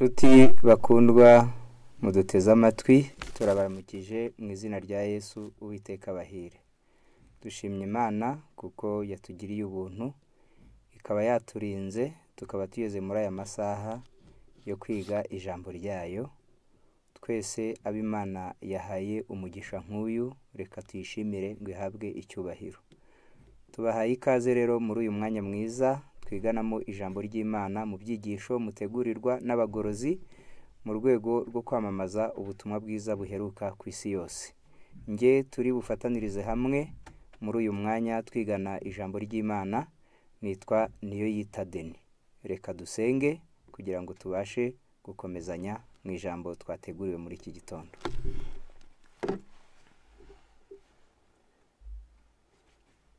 nshuti bakundwa muduteze amatwi turabaramukije mu izina rya yesu uwiteka bahire dushimye imana kuko yatugiriye ubuntu ikaba yaturinze tukaba tugeze muri aya masaha yo kwiga ijambo ryayo twese ab'imana yahaye umugisha nk'uyu reka tuyishimire ngo ihabwe icyubahiro tubahaye ikaze rero muri uyu mwanya mwiza twiganamo ijambo ry'imana mu byigisho mutegurirwa n'abagorozi mu rwego rwo kwamamaza ubutumwa bwiza buheruka ku isi yose nge turi bufatanirize hamwe muri uyu mwanya twigana ijambo ry'imana nitwa niyo yita deni reka dusenge kugira ngo tubashe gukomezanya mu ijambo twateguriwe muri iki gitondo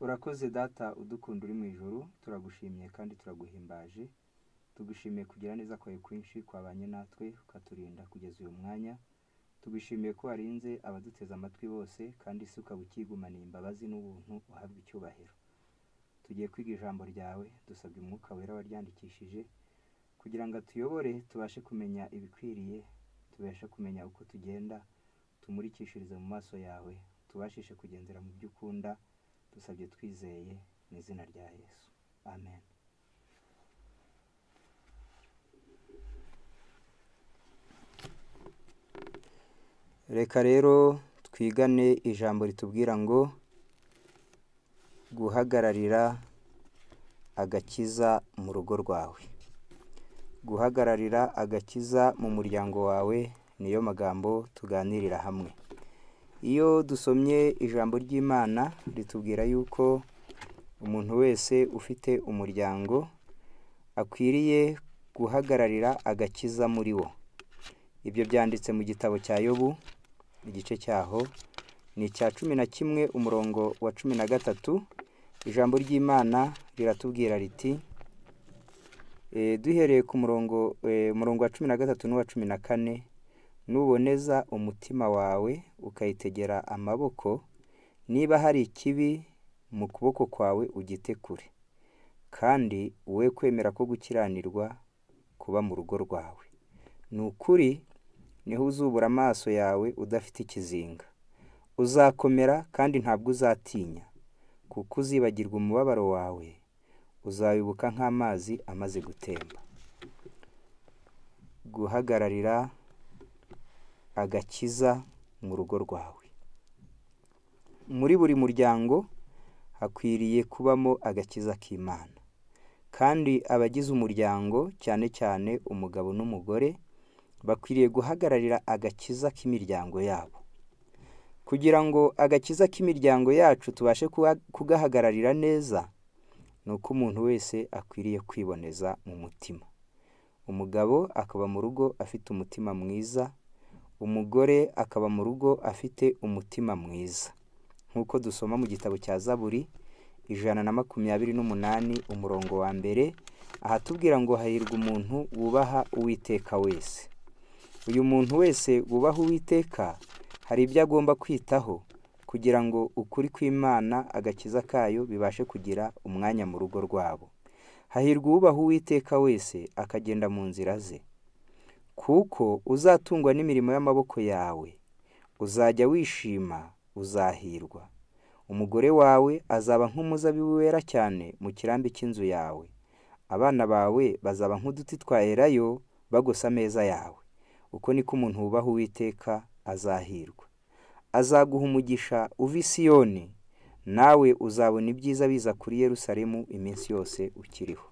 urakoze data udukunda uri mu ijoro turagushimiye kandi turaguhimbaje tugushimiye kugira neza kwawe kwinshi kwabanye natwe ukaturinda kugeza uyu mwanya tugushimiye ko warinze abaduteze amatwi bose kandi si ukaba ukigumaniye imbabazi n'ubuntu uhabwa icyubahiro tugiye kwiga ijambo ryawe dusabye umwuka wera waryandikishije kugira ngo atuyobore tubashe kumenya ibikwiriye tubashe kumenya uko tugenda tumurikishirize mu maso yawe tubashishe kugendera mu byo ukunda dusabye twizeye mu izina rya yesu amen reka rero twigane ijambo ritubwira ngo guhagararira agakiza mu rugo rwawe guhagararira agakiza mu muryango wawe niyo magambo tuganirira hamwe Iyo dusomye ijambo ry'Imana ritubwira yuko umuntu wese ufite umuryango akwiriye guhagararira agakiza muri wo. Ibyo byanditse mu gitabo cya Yobu, igice cyaho ni icya cumi na kimwe umurongo wa cumi na gatatu, ijambo ry'Imana riratubwira riti eh, duhereye ku murongo eh, wa cumi na gatatu n'uwa cumi na kane nuboneza umutima wawe ukayitegera amaboko niba hari ikibi mu kuboko kwawe ugite kure kandi wowe kwemera ko gukiranirwa kuba mu rugo rwawe ni ukuri niho uzubura amaso yawe udafite ikizinga uzakomera kandi ntabwo uzatinya kuko uzibagirwa umubabaro wawe uzabibuka nk'amazi amaze gutemba guhagararira agakiza mu rugo rwawe muri buri muryango hakwiriye kubamo agakiza k'imana kandi abagize umuryango cyane cyane umugabo n'umugore bakwiriye guhagararira agakiza k'imiryango yabo kugira ngo agakiza k'imiryango yacu tubashe kugahagararira neza ni uko umuntu wese akwiriye kwiboneza mu mutima umugabo akaba mu rugo afite umutima mwiza umugore akaba mu rugo afite umutima mwiza nk'uko dusoma mu gitabo cya zaburi ijana na makumyabiri n'umunani umurongo wa mbere ahatubwira ngo hahirwa umuntu wubaha uwiteka wese uyu muntu wese wubaha uwiteka hari ibyo agomba kwitaho kugira ngo ukuri kw'imana agakiza kayo bibashe kugira umwanya mu rugo rwabo hahirwa uwubaha uwiteka wese akagenda mu nzira ze kuko uzatungwa n'imirimo y'amaboko yawe uzajya wishima uzahirwa umugore wawe azaba nk'umuzabibu wera cyane mu kirambi cy'inzu yawe abana bawe bazaba nk'uduti twa elayo bagusa ameza yawe uko ni ko umuntu wubaha uwiteka azahirwa azaguha umugisha uva nawe uzabona ibyiza biza kuri yerusalemu iminsi yose ukiriho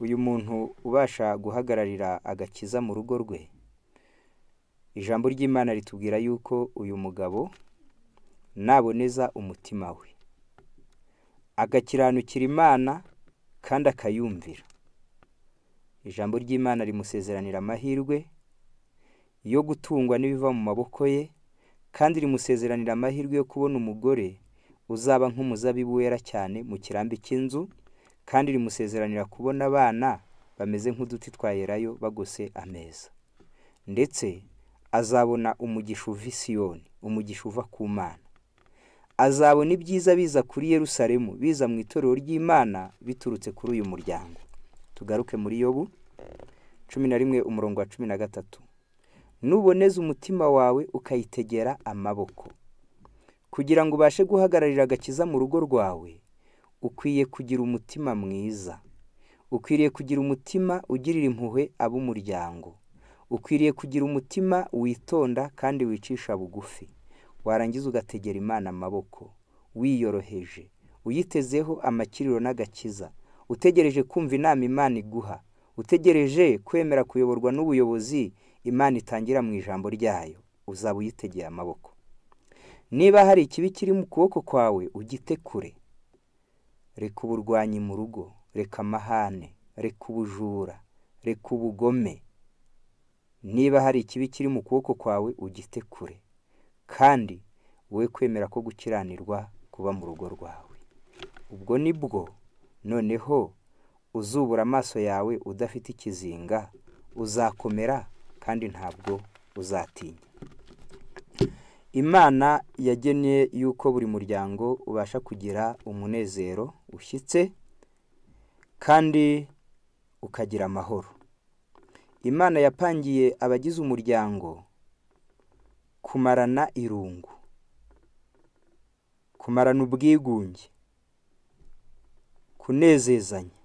uyu muntu ubasha guhagararira agakiza mu rugo rwe ijambo ry'imana ritubwira yuko uyu mugabo naboneza umutima we agakiranukira imana kandi akayumvira ijambo ry'imana rimusezeranira amahirwe yo gutungwa n'ibiva mu maboko ye kandi rimusezeranira amahirwe yo kubona umugore uzaba nk'umuzabibu wera cyane mu kirambi cy'inzu kandi rimusezeranira kubona abana bameze nk'uduti twayerayo bagose ameza ndetse azabona umugisha uva isiyoni umugisha uva ku mana azabona ibyiza biza kuri Yerusalemu biza mu itorero ry'imana biturutse kuri uyu muryango tugaruke muri yobu cumi na rimwe umurongo wa cumi na gatatu nuboneze umutima wawe ukayitegera amaboko kugira ngo ubashe guhagararira agakiza mu rugo rwawe ukwiye kugira umutima mwiza ukwiriye kugira umutima ugirira impuhwe ab'umuryango ukwiriye kugira umutima witonda kandi wicisha bugufi warangiza ugategera imana amaboko wiyoroheje uyitezeho amakiriro n'agakiza utegereje kumva inama imana iguha utegereje kwemera kuyoborwa n'ubuyobozi imana itangira mu ijambo ryayo uzaba uyitegeye amaboko niba hari ikibi kiri mu kuboko kwawe ugite kure reka uburwanyi mu rugo reka amahane reka ubujura reka ubugome niba hari ikibi kiri mu kuboko kwawe ugite kure kandi we kwemera ko gukiranirwa kuba mu rugo rwawe ubwo ni bwo noneho uzubura amaso yawe udafite ikizinga uzakomera kandi ntabwo uzatinya imana yagennye yuko buri muryango ubasha kugira umunezero ushyitse kandi ukagira amahoro imana yapangiye abagize umuryango kumarana irungu kumarana ubwigunge kunezezanya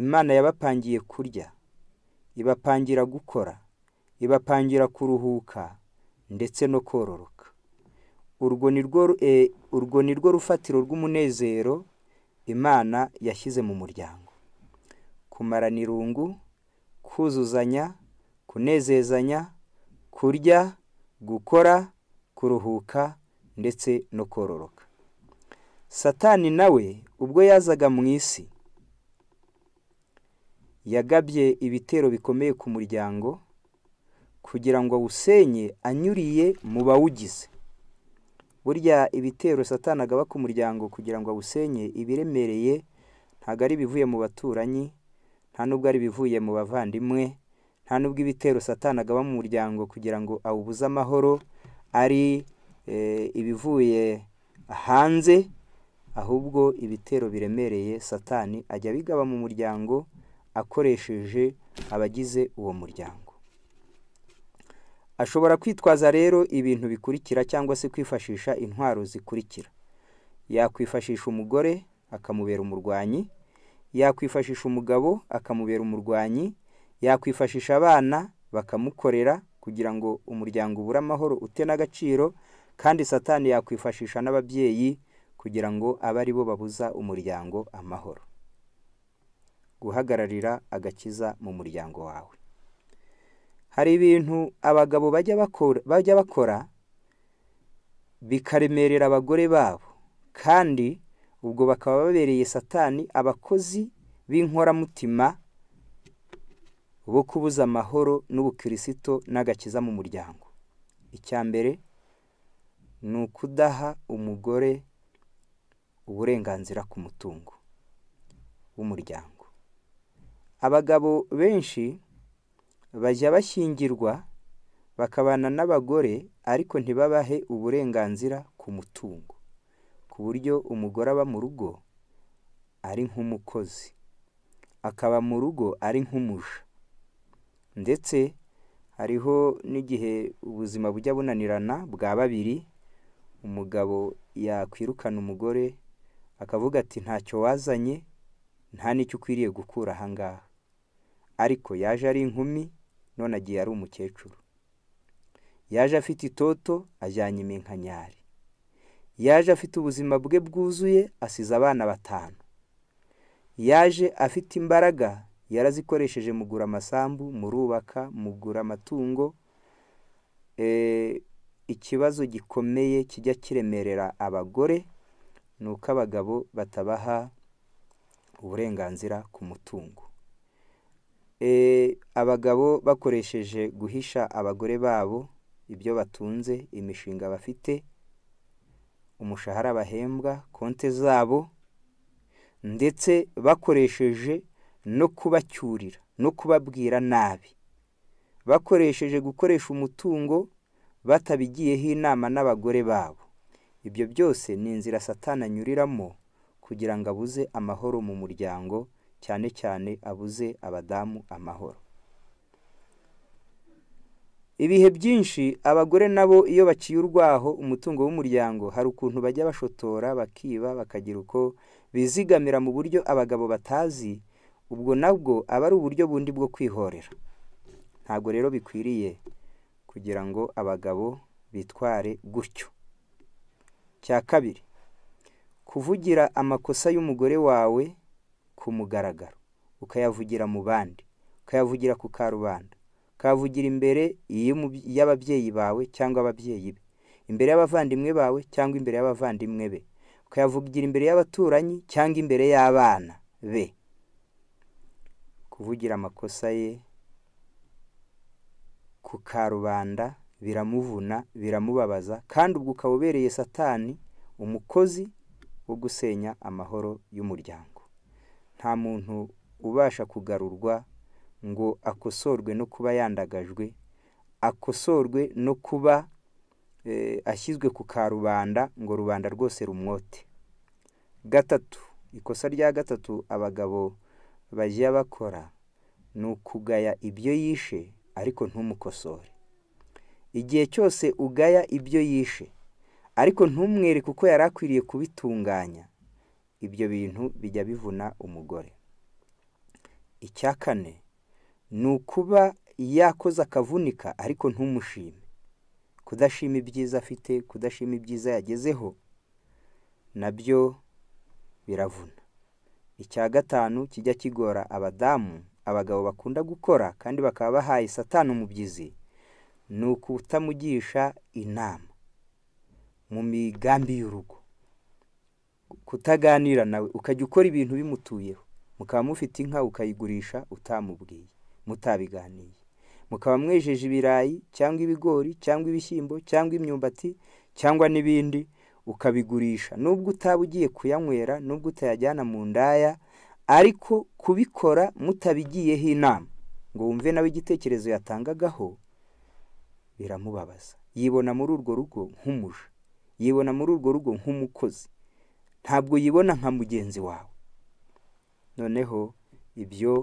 imana yabapangiye kurya ibapangira gukora ibapangira kuruhuka ndetse no kororoka urwo ni rwo eh, rufatiro rw'umunezero imana yashyize mu muryango kumarana irungu kuzuzanya kunezezanya kurya gukora kuruhuka ndetse no kororoka satani nawe ubwo yazaga mu isi yagabye ibitero bikomeye ku muryango kugira ngo awusenye anyuriye mu bawugize burya ibitero satana agaba ku muryango kugira ngo awusenye ibiremereye ntabwo ari ibivuye mu baturanyi nta nubwo ari ibivuye mu bavandimwe nta nubwo ibitero satana agaba mu muryango kugira ngo awubuze amahoro ari eh, ibivuye hanze ahubwo ibitero biremereye satani ajya abigaba mu muryango akoresheje abagize uwo muryango ashobora kwitwaza rero ibintu bikurikira cyangwa se kwifashisha intwaro zikurikira yakwifashisha umugore akamubera umurwanyi yakwifashisha umugabo akamubera umurwanyi yakwifashisha abana bakamukorera kugira ngo umuryango ubure amahoro ute n'agaciro kandi satani yakwifashisha n'ababyeyi kugira ngo abe ari bo babuza umuryango amahoro guhagararira agakiza mu muryango wawe hari ibintu abagabo bajya bakora bikaremerera abagore babo kandi ubwo bakaba babereye satani abakozi b'inkoramutima bo kubuza amahoro n'ubukirisito n'agakiza mu muryango icya mbere ni ukudaha umugore uburenganzira ku mutungo w'umuryango abagabo benshi bajya bashyingirwa bakabana n'abagore ariko ntibabahe uburenganzira ku mutungo ku buryo umugore aba mu rugo ari nk'umukozi akaba mu rugo ari nk'umuja ndetse hariho n'igihe ubuzima bujya bunanirana bwa babiri umugabo yakwirukana umugore akavuga ati ntacyo wazanye nta n'icyo ukwiriye gukura aha ariko yaje ari inkumi none agiye ari umukecuru yaje afite itoto ajyanye iminkanyari yaje afite ubuzima bwe bwuzuye asize abana batanu yaje afite imbaraga yarazikoresheje mugura amasambu murubaka mugura amatungo eh, ikibazo gikomeye kijya kiremerera abagore ni uko abagabo batabaha uburenganzira ku mutungo Eh, abagabo bakoresheje guhisha abagore babo ibyo batunze, imishinga bafite, umushahara bahembwa, konti zabo ndetse bakoresheje no kubacyurira no kubabwira nabi, bakoresheje gukoresha umutungo batabigiyeho inama n'abagore babo, ibyo byose ni inzira Satana anyuriramo kugira ngo abuze amahoro mu muryango cyane cyane abuze abadamu amahoro ibihe byinshi abagore nabo iyo baciye urwaho umutungo w'umuryango hari ukuntu bajya bashotora bakiba bakagira uko bizigamira mu buryo abagabo batazi ubwo nabwo aba ari uburyo bundi bwo kwihorera ntabwo rero bikwiriye kugira ngo abagabo bitware gutyo cya kabiri kuvugira amakosa y'umugore wawe ku mugaragaro ukayavugira mu bandi ukayavugira ku karubanda ukayavugira imbere y'ababyeyi bawe cyangwa ababyeyi be imbere y'abavandimwe bawe cyangwa imbere y'abavandimwe be ukayavugira imbere y'abaturanyi cyangwa imbere y'abana be kuvugira amakosa ye ku karubanda biramuvuna biramubabaza kandi ubwo ukaba ubereye satani umukozi wo gusenya amahoro y'umuryango nta muntu ubasha kugarurwa ngo akosorwe no kuba yandagajwe akosorwe no kuba eh, ashyizwe ku karubanda ngo rubanda rwose rumwote gatatu ikosa rya gatatu abagabo bajya bakora ni ukugaya ibyo yishe ariko ntumukosore igihe cyose ugaya ibyo yishe ariko ntumwereke uko yari akwiriye kubitunganya ibyo bintu bijya bivuna umugore icya kane ni ukuba yakoze akavunika ariko ntumushime kudashima ibyiza afite kudashima ibyiza yagezeho nabyo biravuna icya gatanu kijya kigora abadamu abagabo bakunda gukora kandi bakaba bahaye satani umubyizi ni ukutamugisha inama mu migambi y'urugo kutaganira nawe ukajya ukora ibintu bimutuyeho mukaba mufite inka ukayigurisha utamubwiye mutabiganiye mukaba mwejeje ibirayi cyangwa ibigori cyangwa ibishyimbo cyangwa imyumbati cyangwa n'ibindi ukabigurisha nubwo utaba ugiye kuyanywera nubwo utayajyana mu ndaya ariko kubikora mutabigiyeho inama ngo wumve nawe igitekerezo yatangagaho biramubabaza yibona muri urwo rugo nk'umuja yibona muri urwo rugo nk'umukozi ntabwo yibona nka mugenzi wawe noneho ibyo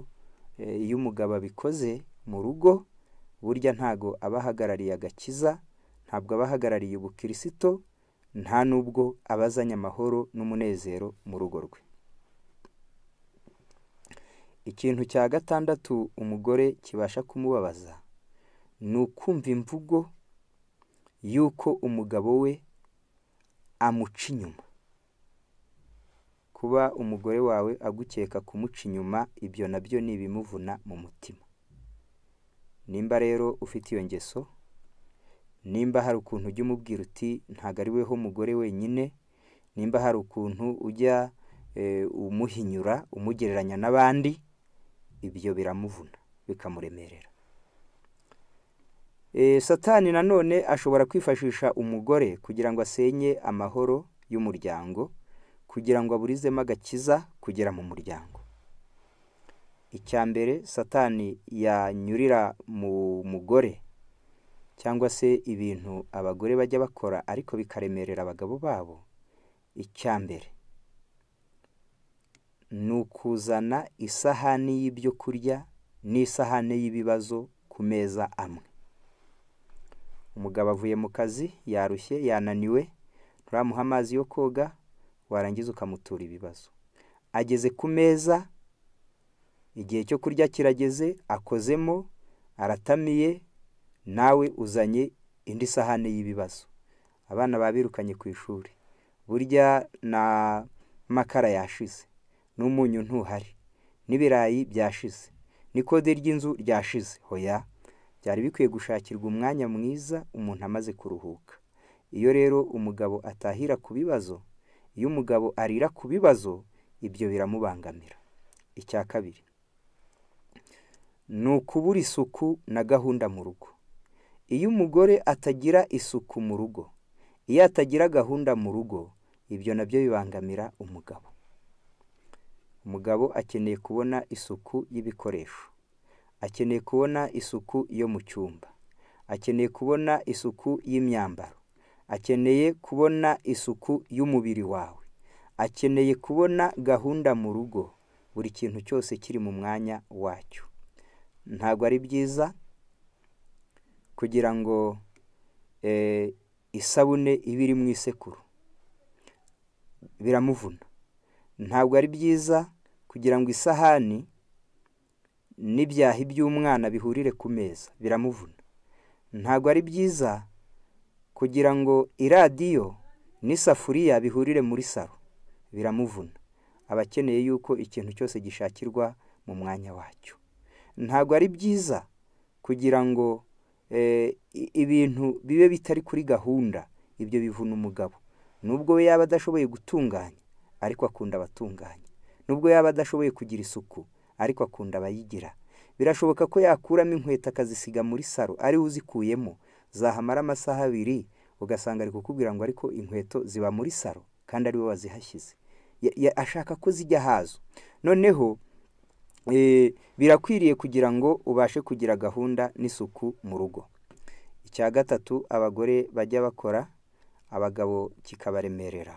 eh, iyo umugabo abikoze mu rugo burya ntago aba ahagarariye agakiza ntabwo aba ahagarariye ubukirisito nta n'ubwo abazanye amahoro n'umunezero mu rugo rwe ikintu cya gatandatu umugore kibasha kumubabaza ni ukumva imvugo y'uko umugabo we amuca inyuma kuba umugore wawe agukeka kumuca inyuma ibyo nabyo ni ibimuvuna mu mutima nimba rero ufite iyo ngeso nimba hari ukuntu ujya umubwira uti ntabwo ari weho mugore wenyine nimba hari ukuntu ujya e, umuhinyura umugereranya n'abandi ibyo biramuvuna bikamuremerera e, satani nanone ashobora kwifashisha umugore kugira ngo asenye amahoro y'umuryango kugira ngo aburizemo agakiza kugera mu muryango icya mbere satani yanyurira mu mugore cyangwa se ibintu abagore bajya bakora ariko bikaremerera abagabo babo icya mbere ni ukuzana isahani y'ibyo kurya n'isahani y'ibibazo ku meza amwe umugabo avuye mu kazi yarushye yananiwe nturamuha amazi yo koga warangiza ukamutura ibibazo ageze ku meza igihe cyo kurya kirageze akozemo aratamiye nawe uzanye indi sahane y'ibibazo abana babirukanye ku ishuri burya na makara yashize n'umunyu ntuhari n'ibirayi byashize n'ikode ry'inzu ryashize hoya byari bikwiye gushakirwa umwanya mwiza umuntu amaze kuruhuka iyo rero umugabo atahira ku bibazo iyo umugabo arira ku bibazo ibyo biramubangamira icya kabiri ni ukubura isuku na gahunda mu rugo iyo umugore atagira isuku mu rugo iyo atagira gahunda mu rugo ibyo nabyo bibangamira umugabo umugabo akeneye kubona isuku y'ibikoresho akeneye kubona isuku yo mu cyumba akeneye kubona isuku y'imyambaro akeneye kubona isuku y'umubiri wawe akeneye kubona gahunda mu rugo buri kintu cyose kiri mu mwanya wacyo ntabwo ari byiza kugira ngo eh, isabune ibe iri mu isekuru biramuvuna ntabwo ari byiza kugira ngo isahani n’ibyaha by'umwana bihurire ku meza biramuvuna ntabwo ari byiza kugira ngo iradiyo n'isafuriya bihurire muri salo biramuvuna aba akeneye yuko ikintu cyose gishakirwa mu mwanya wacyo ntabwo ari byiza kugira ngo eh, ibintu bibe bitari kuri gahunda ibyo bivuna umugabo nubwo we yaba adashoboye gutunganya ariko akunda abatunganya nubwo yaba adashoboye kugira isuku ariko akunda abayigira birashoboka ko yakuramo inkweto akazisiga muri salo ariwe uzikuyemo zahamara amasaha abiri ugasanga ari kukubwira ngo ariko inkweto ziba muri saro kandi ari we wazihashyize ashaka ko zijya hazo noneho e, birakwiriye kugira ngo ubashe kugira gahunda n'isuku mu rugo icya gatatu abagore bajya bakora abagabo kikabaremerera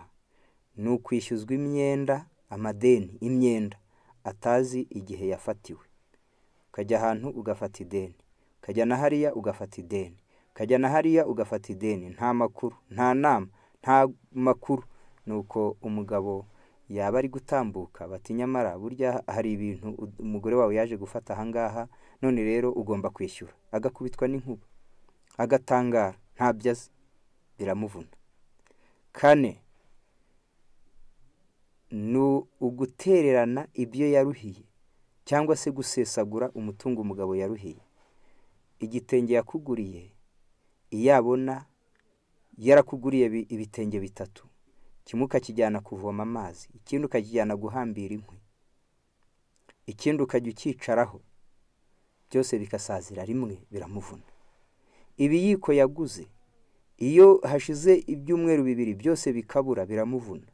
ni ukwishyuzwa imyenda amadeni imyenda atazi igihe yafatiwe ukajya ahantu ugafata ideni ukajya na hariya ugafata ideni ukajya na hariya ugafata ideni nta makuru nta nama nta makuru ni uko umugabo yaba ari gutambuka bati nyamara burya hari ibintu umugore wawe yaje gufata ahangaha none rero ugomba kwishyura agakubitwa n'inkuba agatangara ntabyo azi biramuvuna kane ni ugutererana ibyo yaruhiye cyangwa se gusesagura umutungo umugabo yaruhiye igitenge yakuguriye iyabona yarakuguriye ibitenge bitatu kimwe ukakijyana kuvoma amazi ikindi ukakijyana guhambira inkwi ikindi ukajya ukicaraho byose bikasazira rimwe biramuvuna ibiyiko yaguze iyo hashize ibyumweru bibiri byose bikabura biramuvuna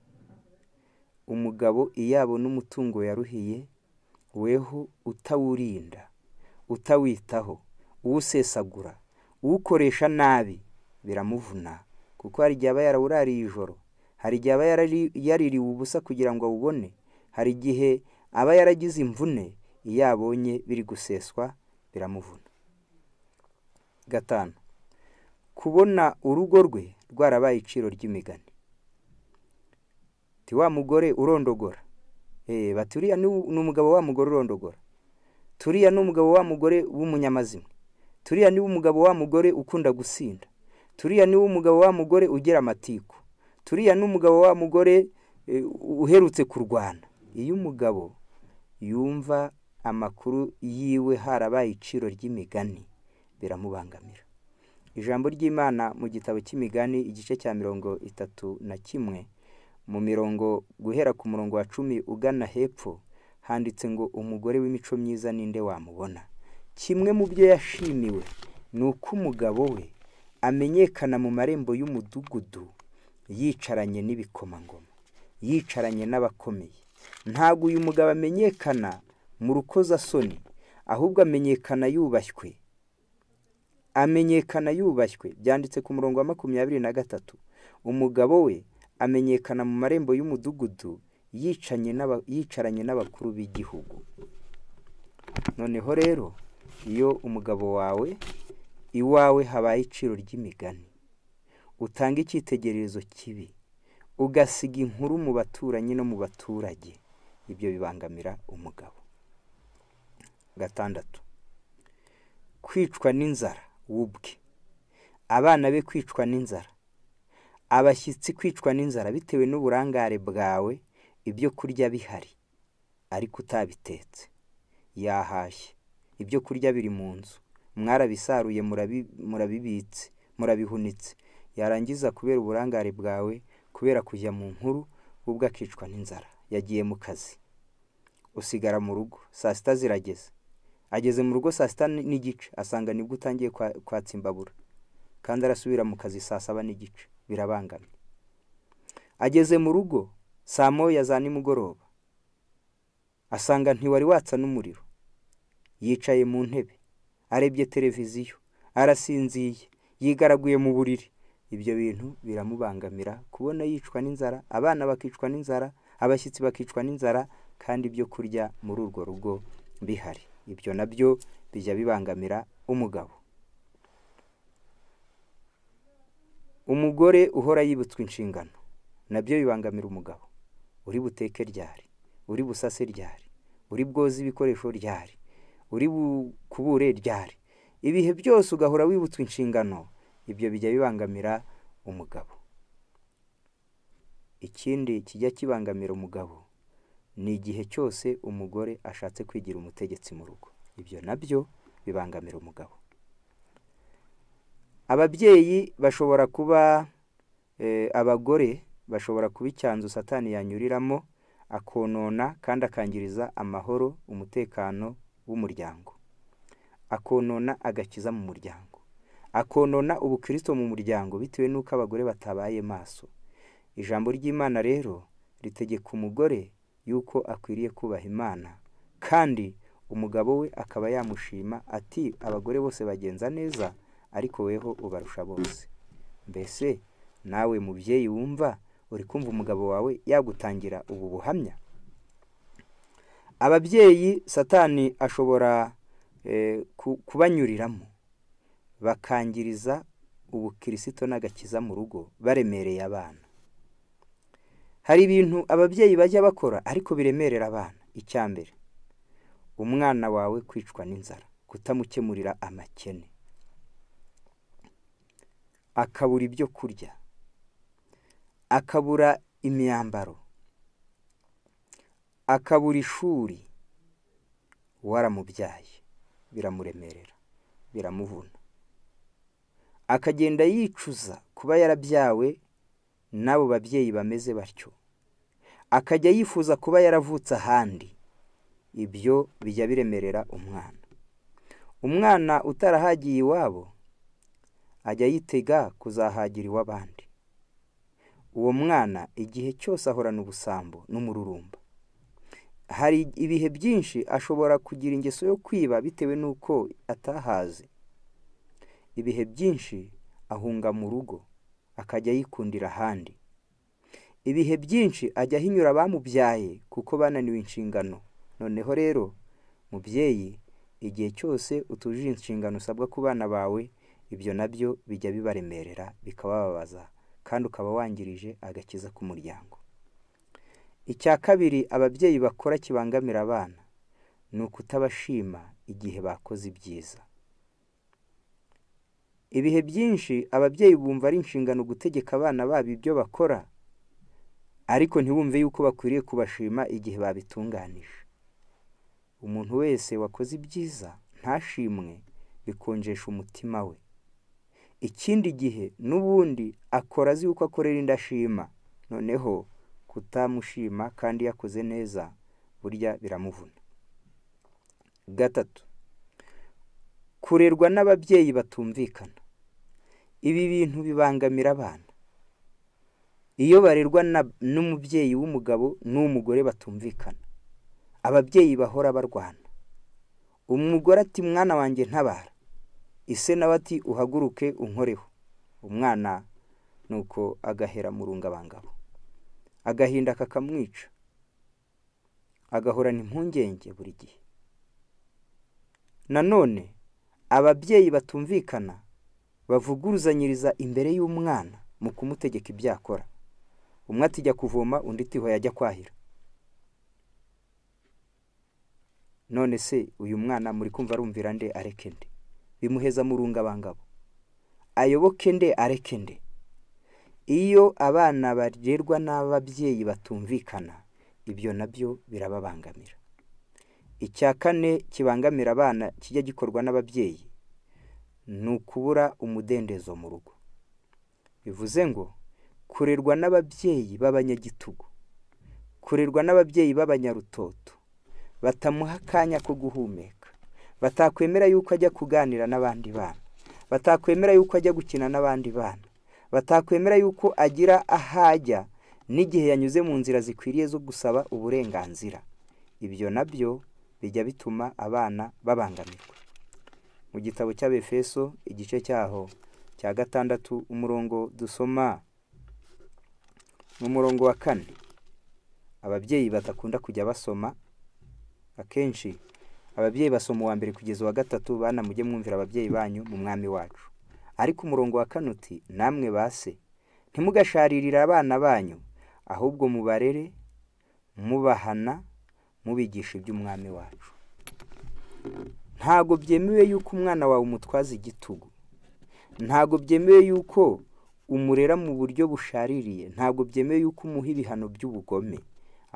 umugabo iyabo n’umutungo yaruhiye weho utawurinda utawitaho uwusesagura ukoresha nabi biramuvuna kuko hari igihe aba yarawurariye ijoro hari igihe aba yaririwe ubusa kugira ngo awubone hari igihe aba yaragize imvune iyo abonye biri guseswa biramuvuna gatanu kubona urugo rwe rwarabaye iciro ry'imigani wa mugore urondogora bati uriya ni umugabo wa mugore urondogora turiya ni umugabo wa mugore w'umunyamazimwe turiya niwe umugabo wa mugore ukunda gusinda turiya niwe umugabo wa mugore ugira amatiku turiya n'umugabo wa mugore e, uherutse kurwana iyo umugabo yumva amakuru yiwe harabaye iciro ry'imigani biramubangamira ijambo ry'imana mu gitabo cy'imigani igice cya mirongo itatu na kimwe mu mirongo guhera ku murongo wa cumi ugana hepfo handitse ngo umugore w'imico myiza ninde wamubona kimwe mu byo yashimiwe ni uko umugabo we amenyekana mu marembo y'umudugudu yicaranye n'ibikomangoma yicaranye n'abakomeye ntabwo uyu mugabo amenyekana mu rukozasoni ahubwo amenyekana yubashywe amenyekana yubashywe byanditse ku murongo wa makumyabiri na gatatu umugabo we amenyekana mu marembo y'umudugudu yicaranye n'abakuru b'igihugu noneho rero iyo umugabo wawe iwawe habaye iciro ry'imigani utanga icyitegererezo kibi ugasiga inkuru mu baturanyi no mu baturage ibyo bibangamira umugabo gatandatu kwicwa n'inzara wubwe abana be kwicwa n'inzara abashyitsi kwicwa n'inzara bitewe n'uburangare bwawe ibyo kurya bihari ariko utabitetse yahashye ibyo kurya biri mu nzu mwarabisaruye murabibitse murabihunitse yarangiza kubera uburangare bwawe kubera kujya mu nkuru ubwo akicwa n'inzara yagiye mu kazi usigara mu rugo saa sita zirageze ageze mu rugo saa sita n'igice asanga nibwo utangiye kwatsimbabura kandi arasubira mu kazi saa saba n'igice birabangamye ageze mu rugo saa moya za nimugoroba asanga ntiwari watsa n'umuriro yicaye mu ntebe arebye televiziyo arasinziye yigaraguye mu buriri ibyo bintu biramubangamira kubona yicwa n'inzara abana bakicwa n'inzara abashyitsi bakicwa n'inzara kandi ibyo kurya muri urwo rugo bihari ibyo nabyo bijya bibangamira umugabo umugore uhora yibutswe inshingano nabyo bibangamira umugabo uri buteke ryari uri busase ryari uri bwoze ibikoresho ryari uri bukubure ryari ibihe byose ugahora wibutswe inshingano ibyo bijya bibangamira umugabo ikindi kijya kibangamira umugabo ni igihe cyose umugore ashatse kwigira umutegetsi mu rugo ibyo nabyo bibangamira umugabo ababyeyi bashobora kuba eh, abagore bashobora kuba icyanzu satani yanyuriramo akonona kandi akangiriza amahoro umutekano w'umuryango akonona agakiza mu muryango akonona ubukristo mu muryango bitewe n'uko abagore batabaye maso ijambo ry'imana rero ritegeka umugore yuko akwiriye kubaha imana kandi umugabo we akaba yamushima ati abagore bose bagenza neza ariko weho ubarusha bose mbese nawe mubyeyi wumva uri kumva umugabo wawe yagutangira ubu buhamya ababyeyi satani ashobora eh, kubanyuriramo bakangiriza ubukirisito n'agakiza mu rugo baremereye abana hari ibintu ababyeyi bajya bakora ariko biremerera abana icya mbere umwana wawe kwicwa n'inzara kutamukemurira amakene akabura ibyo kurya akabura imyambaro akabura ishuri waramubyaye biramuremerera biramuvuna akagenda yicuza kuba yarabyawe n'abo babyeyi bameze batyo akajya yifuza kuba yaravutse ahandi ibyo bijya biremerera umwana umwana utarahagiye iwabo ajya yitega kuzahagira iw'abandi uwo mwana igihe cyose ahorana ubusambo n'umururumba hari ibihe byinshi ashobora kugira ingeso yo kwiba bitewe n'uko atahaze ibihe byinshi ahunga mu rugo akajya yikundira ahandi ibihe byinshi ajya ahinyura abamubyaye kuko bananiwe inshingano noneho rero mubyeyi igihe cyose utujuje inshingano usabwa ku bana bawe ibyo nabyo bijya bibaremerera bikabababaza kandi ukaba wangirije agakiza k'umuryango icya kabiri ababyeyi bakora kibangamira abana ni ukutabashima igihe bakoze ibyiza ibihe byinshi ababyeyi bumva ari inshingano gutegeka abana babo ibyo bakora ariko ntibumve yuko bakwiriye kubashima igihe babitunganije umuntu wese wakoze ibyiza ntashimwe bikonjesha umutima we ikindi gihe n'ubundi akora azi yuko akorera indashima noneho kutamushima kandi yakoze neza burya biramuvuna gatatu kurerwa n'ababyeyi batumvikana ibi bintu bibangamira abana iyo barerwa n'umubyeyi w'umugabo n'umugore batumvikana ababyeyi bahora barwana umugore ati mwana wanjye ntabara ise nawe ati uhaguruke unkoreho umwana ni uko agahera mu rungabangabo agahinda kakamwica agahorana impungenge buri gihe nanone ababyeyi batumvikana bavuguruzanyiriza imbere y'umwana mu kumutegeka ibyo akora umwe atijya kuvoma undi atiho yajya kwahira none se uyu mwana muri kumva arumvira nde areke nde bimuheza murungabangabo ayoboke nde areke nde Iyo abana barerwa n'ababyeyi batumvikana ibyo nabyo birababangamira. Icya kane kibangamira abana kijya gikorwa n'ababyeyi ni ukubura umudendezo mu rugo. Bivuze ngo kurerwa n'ababyeyi b'abanyagitugu, kurerwa n'ababyeyi b'abanyarutoto batamuha akanya ko guhumeka, batakwemera yuko ajya kuganira n'abandi bana, batakwemera yuko ajya gukina n'abandi bana, batakwemera yuko agira ahajya n'igihe yanyuze mu nzira zikwiriye zo gusaba uburenganzira ibyo nabyo bijya bituma abana babangamirwa mu gitabo cy'abefeso igice cyaho cya gatandatu umurongo dusoma mu murongo wa kane ababyeyi badakunda kujya basoma akenshi ababyeyi basoma uwa mbere kugeza uwa gatatu bana mujye mwumvira ababyeyi banyu mu mwami wacu ariko umurongo wa kane uti namwe base ntimugasharirire abana banyu ahubwo mubarere mubahana mubigisha iby'umwami wacu ntago byemewe yuko umwana wawe umutwaza igitugu ntago byemewe yuko umurera mu buryo bushaririye ntago byemewe yuko umuha ibihano by'ubugome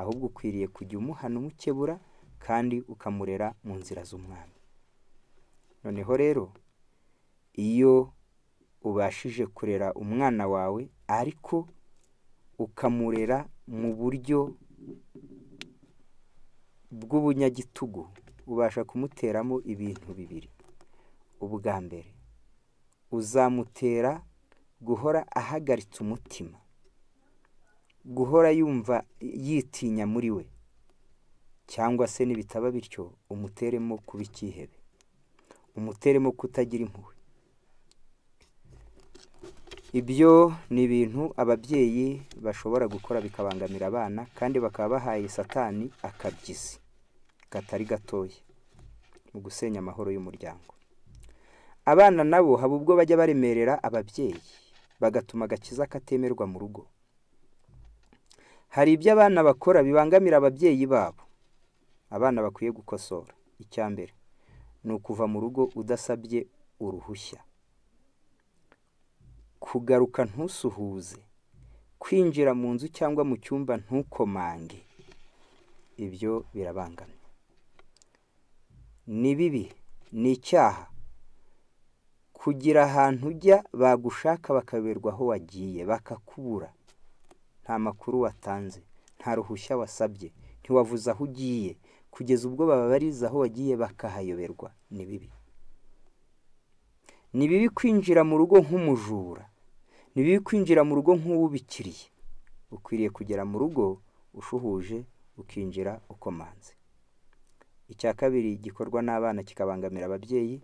ahubwo ukwiriye kujya umuhana umukebura kandi ukamurera mu nzira z'umwami noneho rero iyo ubashije kurera umwana wawe ariko ukamurera mu buryo bw'ubunyagitugu ubasha kumuteramo ibintu bibiri ubwa mbere uzamutera guhora ahagaritse umutima guhora yumva yitinya muri we cyangwa se n'ibitaba bityo umuteremo kuba icyihebe umuteremo kutagira impuhwe ibyo ni ibintu ababyeyi bashobora gukora bikabangamira abana kandi bakaba bahaye satani akabyizi katari gatoya mu gusenya amahoro y'umuryango abana nabo haba ubwo bajya baremerera ababyeyi bagatuma agakiza katemerwa mu rugo hari ibyo abana bakora bibangamira ababyeyi babo abana bakwiye gukosora icya mbere ni ukuva mu rugo udasabye uruhushya kugaruka ntusuhuze kwinjira mu nzu cyangwa mu cyumba ntukomange ibyo birabangamye ni bibi ni icyaha kugira ahantu ujya bagushaka bakaberwa aho wagiye bakakubura nta makuru watanze nta ruhushya wasabye ntiwavuze aho ugiye kugeza ubwo bababariza aho wagiye bakahayoberwa ni bibi ni bibi kwinjira mu rugo nk'umujura ntibiri kwinjira mu rugo nk'uwubikiriye ukwiriye kugera mu rugo ushuhuje ukinjira ukomanze icya kabiri gikorwa n'abana kikabangamira ababyeyi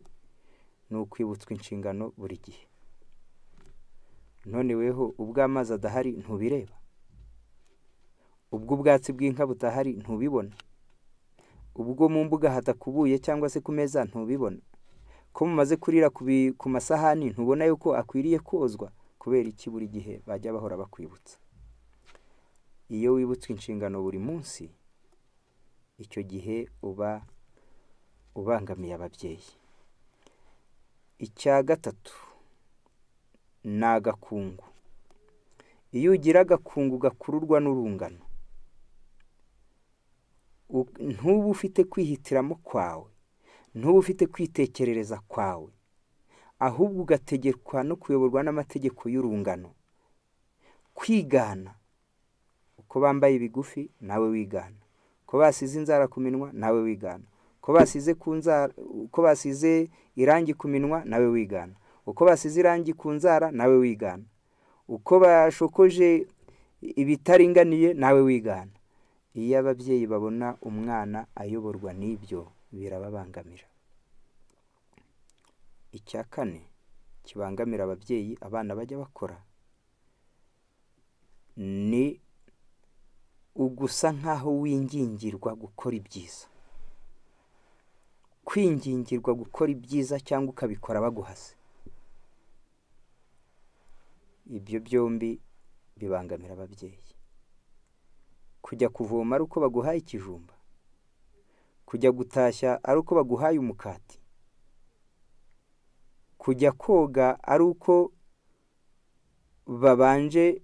ni ukwibutswa inshingano buri gihe noneweho weho ubwo amazi adahari ntubireba ubwo ubwatsi bw'inka butahari ntubibona ubwo mu mbuga hatakubuye cyangwa se ku meza ntubibona ko mumaze kurira ku masahani ntubona yuko akwiriye kozwa kubera iki buri gihe bajya bahora bakwibutsa iyo wibutswe inshingano buri munsi icyo gihe uba ubangamiye ababyeyi icya gatatu ni agakungu iyo ugira agakungu gakururwa n'urungano ntuba ufite kwihitiramo kwawe ntuba ufite kwitekerereza kwawe ahubwo ugategekwa no kuyoborwa n'amategeko y'urungano kwigana uko bambaye ibigufi nawe wigana ko basize inzara ku minwa nawe wigana uko basize irangi ku minwa nawe wigana uko basize irangi ku nzara nawe wigana uko bashokoje ibitaringaniye nawe wigana iyo ababyeyi babona umwana ayoborwa n'ibyo birababangamira icya kane kibangamira ababyeyi abana bajya bakora ni ugusa nk'aho wingingirwa gukora ibyiza kwingingirwa gukora ibyiza cyangwa ukabikora baguhase ibyo byombi bibangamira ababyeyi kujya kuvoma ari uko baguhaye ikijumba kujya gutashya ari uko baguhaye umukati kujya koga ari uko babanje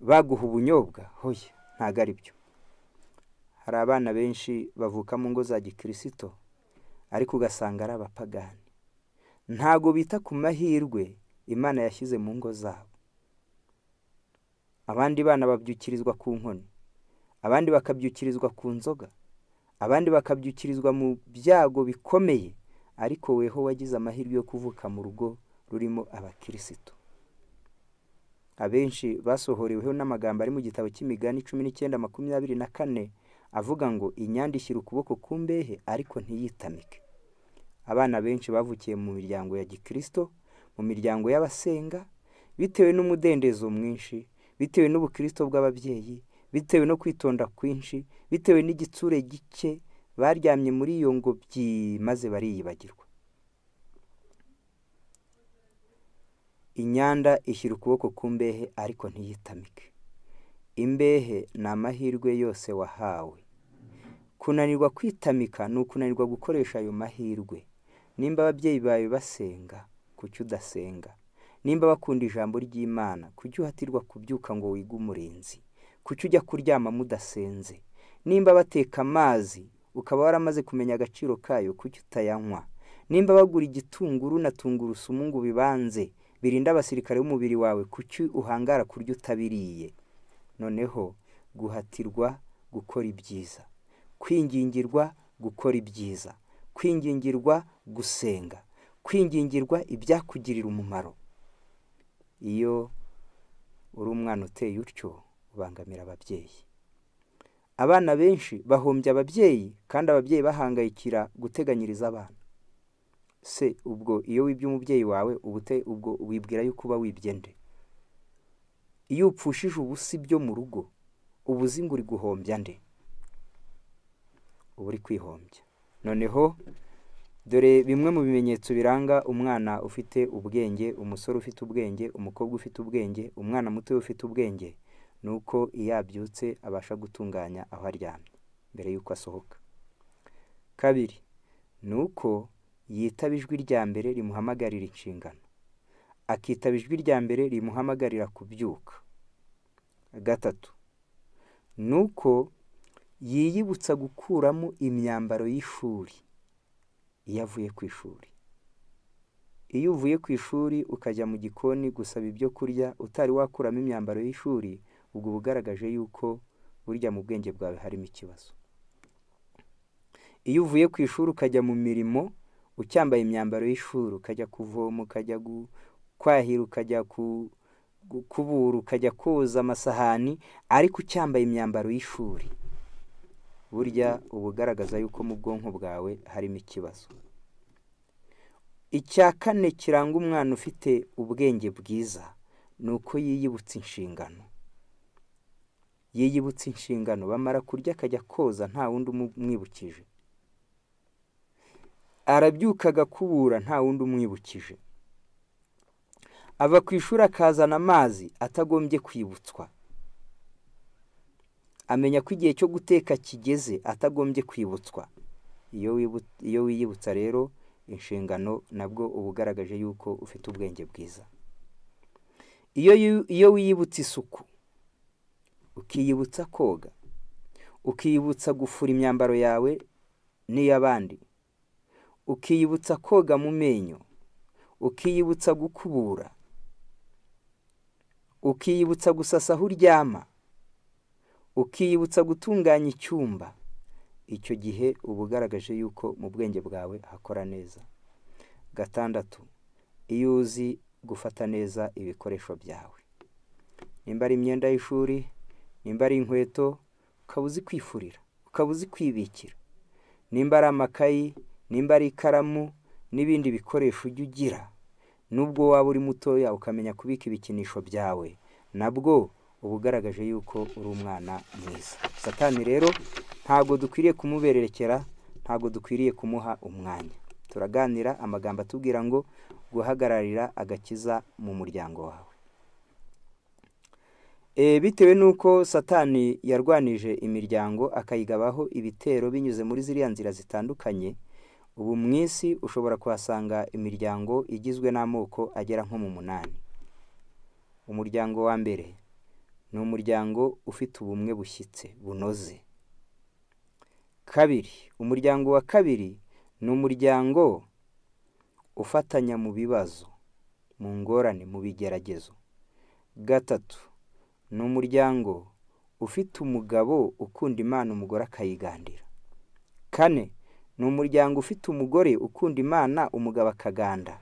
baguha ubunyobwa hoya ntabwo ari byo hari abana benshi bavuka mu ngo za gikirisito ariko ugasanga ari abapagani ntago bita ku mahirwe imana yashyize mu ngo zabo abandi bana babyukirizwa ku nkoni abandi bakabyukirizwa ku nzoga abandi bakabyukirizwa mu byago bikomeye ariko weho wagize amahirwe yo kuvuka mu rugo rurimo abakirisitu abenshi basohoreweho n'amagambo ari mu gitabo cy'imigani cumi n'icyenda makumyabiri na kane avuga ngo inyandishyira ukuboko ku mbehe ariko ntiyitamike abana benshi bavukiye mu miryango ya gikirisito mu miryango y'abasenga bitewe n'umudendezo mwinshi bitewe n'ubukirisito bw'ababyeyi bitewe no kwitonda kwinshi bitewe n'igitsure gike baryamye muri iyo ngobyi maze bariyibagirwa inyanda ishyira ukuboko ku mbehe ariko ntiyitamike imbehe ni amahirwe yose wahawe kunanirwa kwitamika ni ukunanirwa gukoresha ayo mahirwe nimba ababyeyi bawe basenga kuki udasenga nimba bakunda ijambo ry'imana kuki uhatirwa kubyuka ngo wige umurinzi kuki ujya kuryama mudasenze nimba bateka amazi ukaba waramaze kumenya agaciro kayo kuki utayanywa nimba bagura igitunguru na tungurusumu ngo bibanze birinda abasirikare b'umubiri wawe kuki uhangara kurya utabiriye noneho guhatirwa gukora ibyiza kwingingirwa gukora ibyiza kwingingirwa gusenga kwingingirwa ibyakugirira umumaro iyo uri umwana uteye utyo ubangamira ababyeyi abana benshi bahombya ababyeyi kandi ababyeyi bahangayikira guteganyiriza abana se ubwo iyo wibye umubyeyi wawe ubute ubwo wibwira yuko uba wibye nde iyo upfushije ubusa ibyo mu rugo uba uri guhombya nde uba uri kwihombya noneho dore bimwe mu bimenyetso biranga umwana ufite ubwenge umusore ufite ubwenge umukobwa ufite ubwenge umwana muto ufite ubwenge ni uko iyo abyutse abasha gutunganya aho aryamye mbere y'uko asohoka kabiri ni uko yitaba ijwi rya mbere rimuhamagarira inshingano akitaba ijwi rya mbere rimuhamagarira kubyuka gatatu ni uko yiyibutsa gukuramo imyambaro y'ishuri iyo avuye ku ishuri iyo uvuye ku ishuri ukajya mu gikoni gusaba ibyo kurya utari wakuramo imyambaro y'ishuri ubwo bugaragaje yuko burya mu bwenge bwawe harimo ikibazo iyo uvuye ku ishuri ukajya mu mirimo ucyambaye imyambaro y'ishuri ukajya kuvoma ukajya kwahira ukajya kubura ukajya koza amasahani ariko ucyambaye imyambaro y'ishuri burya uba ugaragaza yuko mu bwonko bwawe harimo ikibazo icya kane kiranga umwana ufite ubwenge bwiza ni uko yiyibutsa inshingano iyo inshingano bamara kurya akajya koza nta wundi umwibukije arabyuka agakubura nta wundi umwibukije ava ku ishuri akazana amazi atagombye kwibutswa amenya ko igihe cyo guteka kigeze atagombye kwibutswa iyo wiyibutsa rero inshingano nabwo uba ugaragaje yuko ufite ubwenge bwiza iyo wiyibutsa isuku ukiyibutsa koga ukiyibutsa gufura imyambaro yawe n'iy'abandi ukiyibutsa koga mu menyo ukiyibutsa gukubura ukiyibutsa gusasa aho uryama ukiyibutsa gutunganya icyumba icyo gihe uba ugaragaje yuko mu bwenge bwawe hakora neza gatandatu iyo uzi gufata neza ibikoresho byawe nimba ari imyenda y'ishuri nimba ari inkweto ukaba uzi kwifurira ukaba uzi kwibikira nimba ari amakayi nimba ari ikaramu n'ibindi bikoresho ujya ugira nubwo waba uri mutoya ukamenya kubika ibikinisho byawe nabwo uba ugaragaje yuko uri umwana mwiza satani rero ntabwo dukwiriye kumubererekera ntabwo dukwiriye kumuha umwanya turaganira amagambo atubwira ngo guhagararira agakiza mu muryango wawe Eh, bitewe n'uko satani yarwanije imiryango akayigabaho ibitero binyuze muri ziriya nzira zitandukanye ubu mu isi ushobora kuhasanga imiryango igizwe n'amoko agera nko mu munani umuryango wa mbere ni umuryango ufite ubumwe bushyitse bunoze kabiri umuryango wa kabiri ni umuryango ufatanya mu bibazo mu ngorane mu bigeragezo gatatu ni umuryango ufite umugabo ukunda imana umugore akayigandira kane ni umuryango ufite umugore ukunda imana umugabo akaganda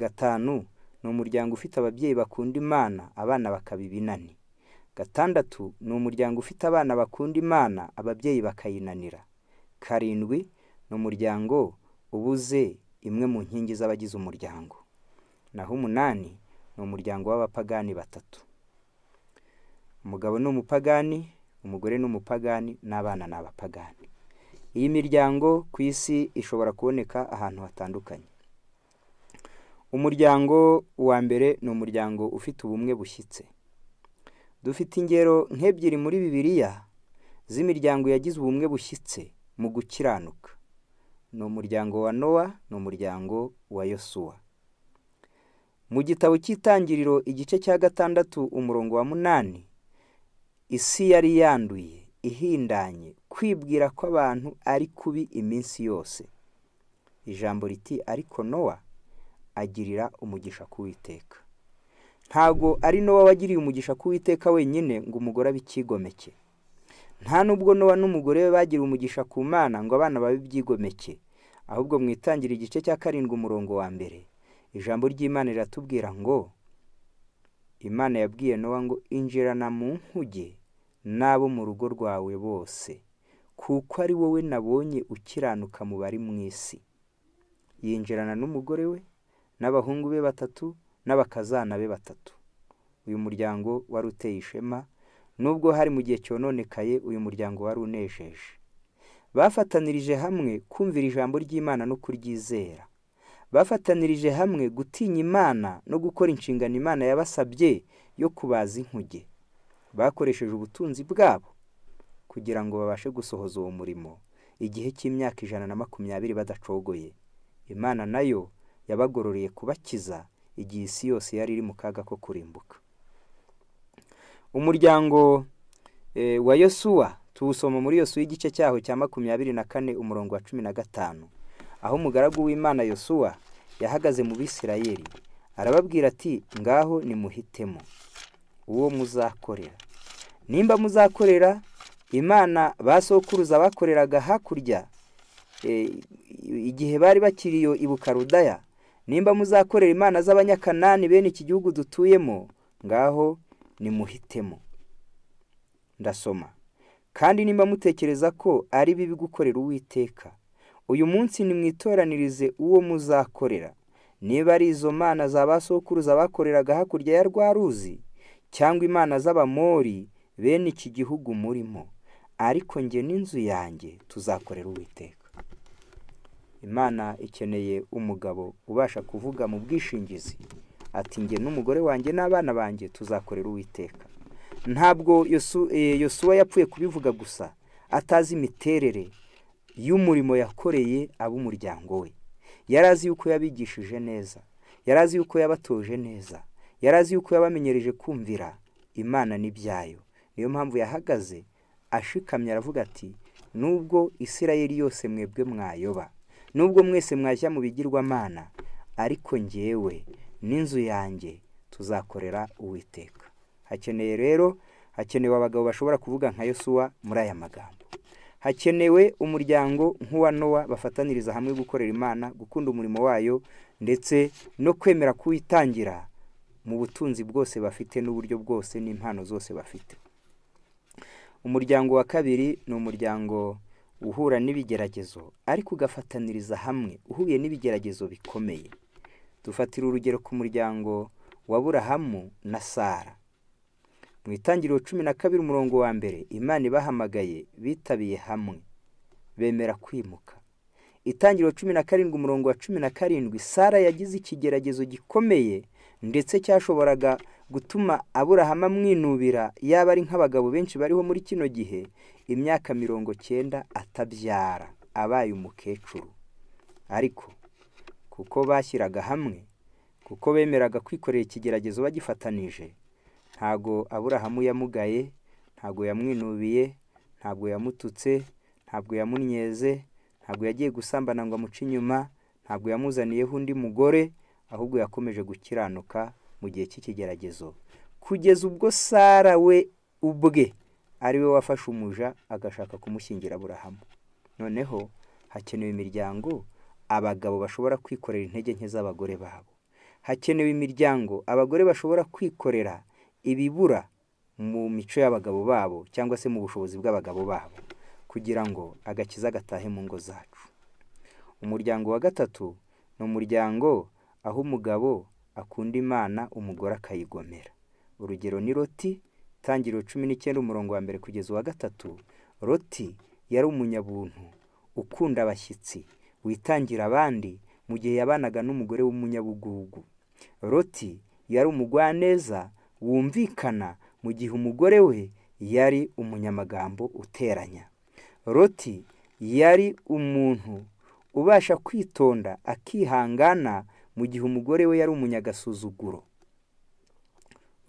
gatanu ni umuryango ufite ababyeyi bakunda imana abana bakaba ibinani gatandatu ni umuryango ufite abana bakunda imana ababyeyi bakayinanira karindwi ni umuryango ubuze imwe mu nkingi z'abagize umuryango naho umunani ni umuryango w'abapagani batatu umugabo ni umupagani umugore ni umupagani n'abana ni abapagani iyi miryango ku isi ishobora kuboneka ahantu hatandukanye umuryango wa mbere ni umuryango ufite ubumwe bushyitse dufite ingero nk'ebyiri muri bibiliya z'imiryango yagize ubumwe bushyitse mu gukiranuka ni umuryango wa nowa ni umuryango wa yosuwa mu gitabo cy'itangiriro igice cya gatandatu umurongo wa munani isi yari yanduye ihindanye kwibwira kw'abantu ari kubi iminsi yose ijambo riti ariko nowa agirira umugisha ku kuwiteka ntago ari nowa wagiriye umugisha ku kuwiteka wenyine ngo umugore abicyigomeke nta nubwo nowa n'umugore we bagira umugisha ku mana ngo abana babe ibyigomeke ahubwo mwitangire igice cya karindwi umurongo wa mbere ijambo ry'imana riratubwira ngo imana yabwiye nowa ngo injirana mu nkuge n'abo mu rugo rwawe bose kuko ari wowe nabonye ukiranuka mu bari mu isi yinjirana n'umugore we n'abahungu be batatu n'abakazana be batatu uyu muryango wari uteye ishema nubwo hari mu gihe cyononekaye uyu muryango wari unejeje bafatanirije hamwe kumvira ijambo ry'imana no kuryizera bafatanirije hamwe gutinya imana no gukora inshingano imana yabasabye yo kubaza inkuge bakoresheje ubutunzi bwabo kugira ngo babashe gusohoza uwo murimo igihe cy'imyaka ijana na makumyabiri badacogoye imana nayo yabagororeye kubakiza igihe isi yose yari iri mu kaga ko kurimbuka umuryango eh, wa yosuwa tuwusoma muri yosuwa igice cyaho cya makumyabiri na kane umurongo wa cumi na gatanu aho umugaragu w'imana yosuwa yahagaze mu bisirayeri arababwira ati ngaho nimuhitemo uwo muzakorera nimba muzakorera imana ba sokuruza bakoreraga hakurya e, igihe bari bakiri iyo ibukarudaya nimba muzakorera imana z'abanyakanani bene iki gihugu dutuyemo ngaho nimuhitemo ndasoma kandi nimba mutekereza ko ari bibi gukorera uwiteka uyu munsi nimwitoranirize uwo muzakorera niba ari izo mana za ba sokuruza bakoreraga hakurya ya rwa ruzi cyangwa imana z'abamori bene iki gihugu murimo ariko njye n'inzu yanjye tuzakorera uwiteka imana ikeneye umugabo ubasha kuvuga mu bwishingizi ati njye n'umugore wanjye n'abana banjye tuzakorera uwiteka ntabwo yosuwa eh, yapfuye kubivuga gusa atazi imiterere y'umurimo yakoreye ab'umuryango we yari azi yuko yabigishije neza yari azi yuko yabatoje neza yari azi yuko yabamenyereje kumvira imana n'ibyayo niyo mpamvu yahagaze ashikamye aravuga ati nubwo isirayeli yose mwebwe mwayoba nubwo mwese mwajya mu bigirwamana ariko ngewe n'inzu yanjye tuzakorera uwiteka hakeneye rero hakenewe abagabo bashobora kuvuga nka yosuwa muri aya magambo hakenewe umuryango nk'uwa nowa bafataniriza hamwe gukorera imana gukunda umurimo wayo ndetse no kwemera kuwitangira mu butunzi bwose bafite n'uburyo bwose n'impano zose bafite umuryango wa kabiri ni umuryango uhura n'ibigeragezo ariko ugafataniriza hamwe uhuye n'ibigeragezo bikomeye dufatira urugero ku muryango wa burahamu na sara mu itangiriro cumi na kabiri umurongo wa mbere imana ibahamagaye bitabiye hamwe bemera kwimuka itangiriro cumi na karindwi umurongo wa cumi na karindwi sara yagize ikigeragezo gikomeye ndetse cyashoboraga gutuma aburahamu amwinubira yaba ari nk'abagabo benshi bariho muri kino gihe imyaka mirongo cyenda atabyara abaye umukecuru ariko kuko bashyiraga hamwe kuko bemeraga kwikorera ikigeragezo bagifatanije ntago aburahamu yamugaye ntago yamwinubiye ntabwo yamututse ntabwo yamunyeze ntabwo yagiye gusambana ngo amuce inyuma ntabwo yamuzaniyeho undi mugore ahubwo yakomeje gukiranuka mu gihe cy'ikigeragezo kugeza ubwo sara we ubwe ari we wafashe umuja agashaka kumushyingira aburahamu noneho hakenewe imiryango abagabo bashobora kwikorera intege nke z'abagore babo hakenewe imiryango abagore bashobora kwikorera ibibura mu mico y'abagabo babo cyangwa se mu bushobozi bw'abagabo babo kugira ngo agakiza gatahe mu ngo zacu. Umuryango wa gatatu ni umuryango aho umugabo akunda Imana umugore akayigomera. Urugero ni roti itangiriro cumi n'icyenda umurongo wa mbere kugeza uwa gatatu, Roti yari umunyabuntu ukunda abashyitsi, witangira abandi mu gihe yabanaga n'umugore w'umunyabugugu. Roti yari umugwaneza wumvikana mu gihe umugore we yari umunyamagambo uteranya Roti yari umuntu ubasha kwitonda akihangana mu gihe umugore we yari umunyagasuzuguro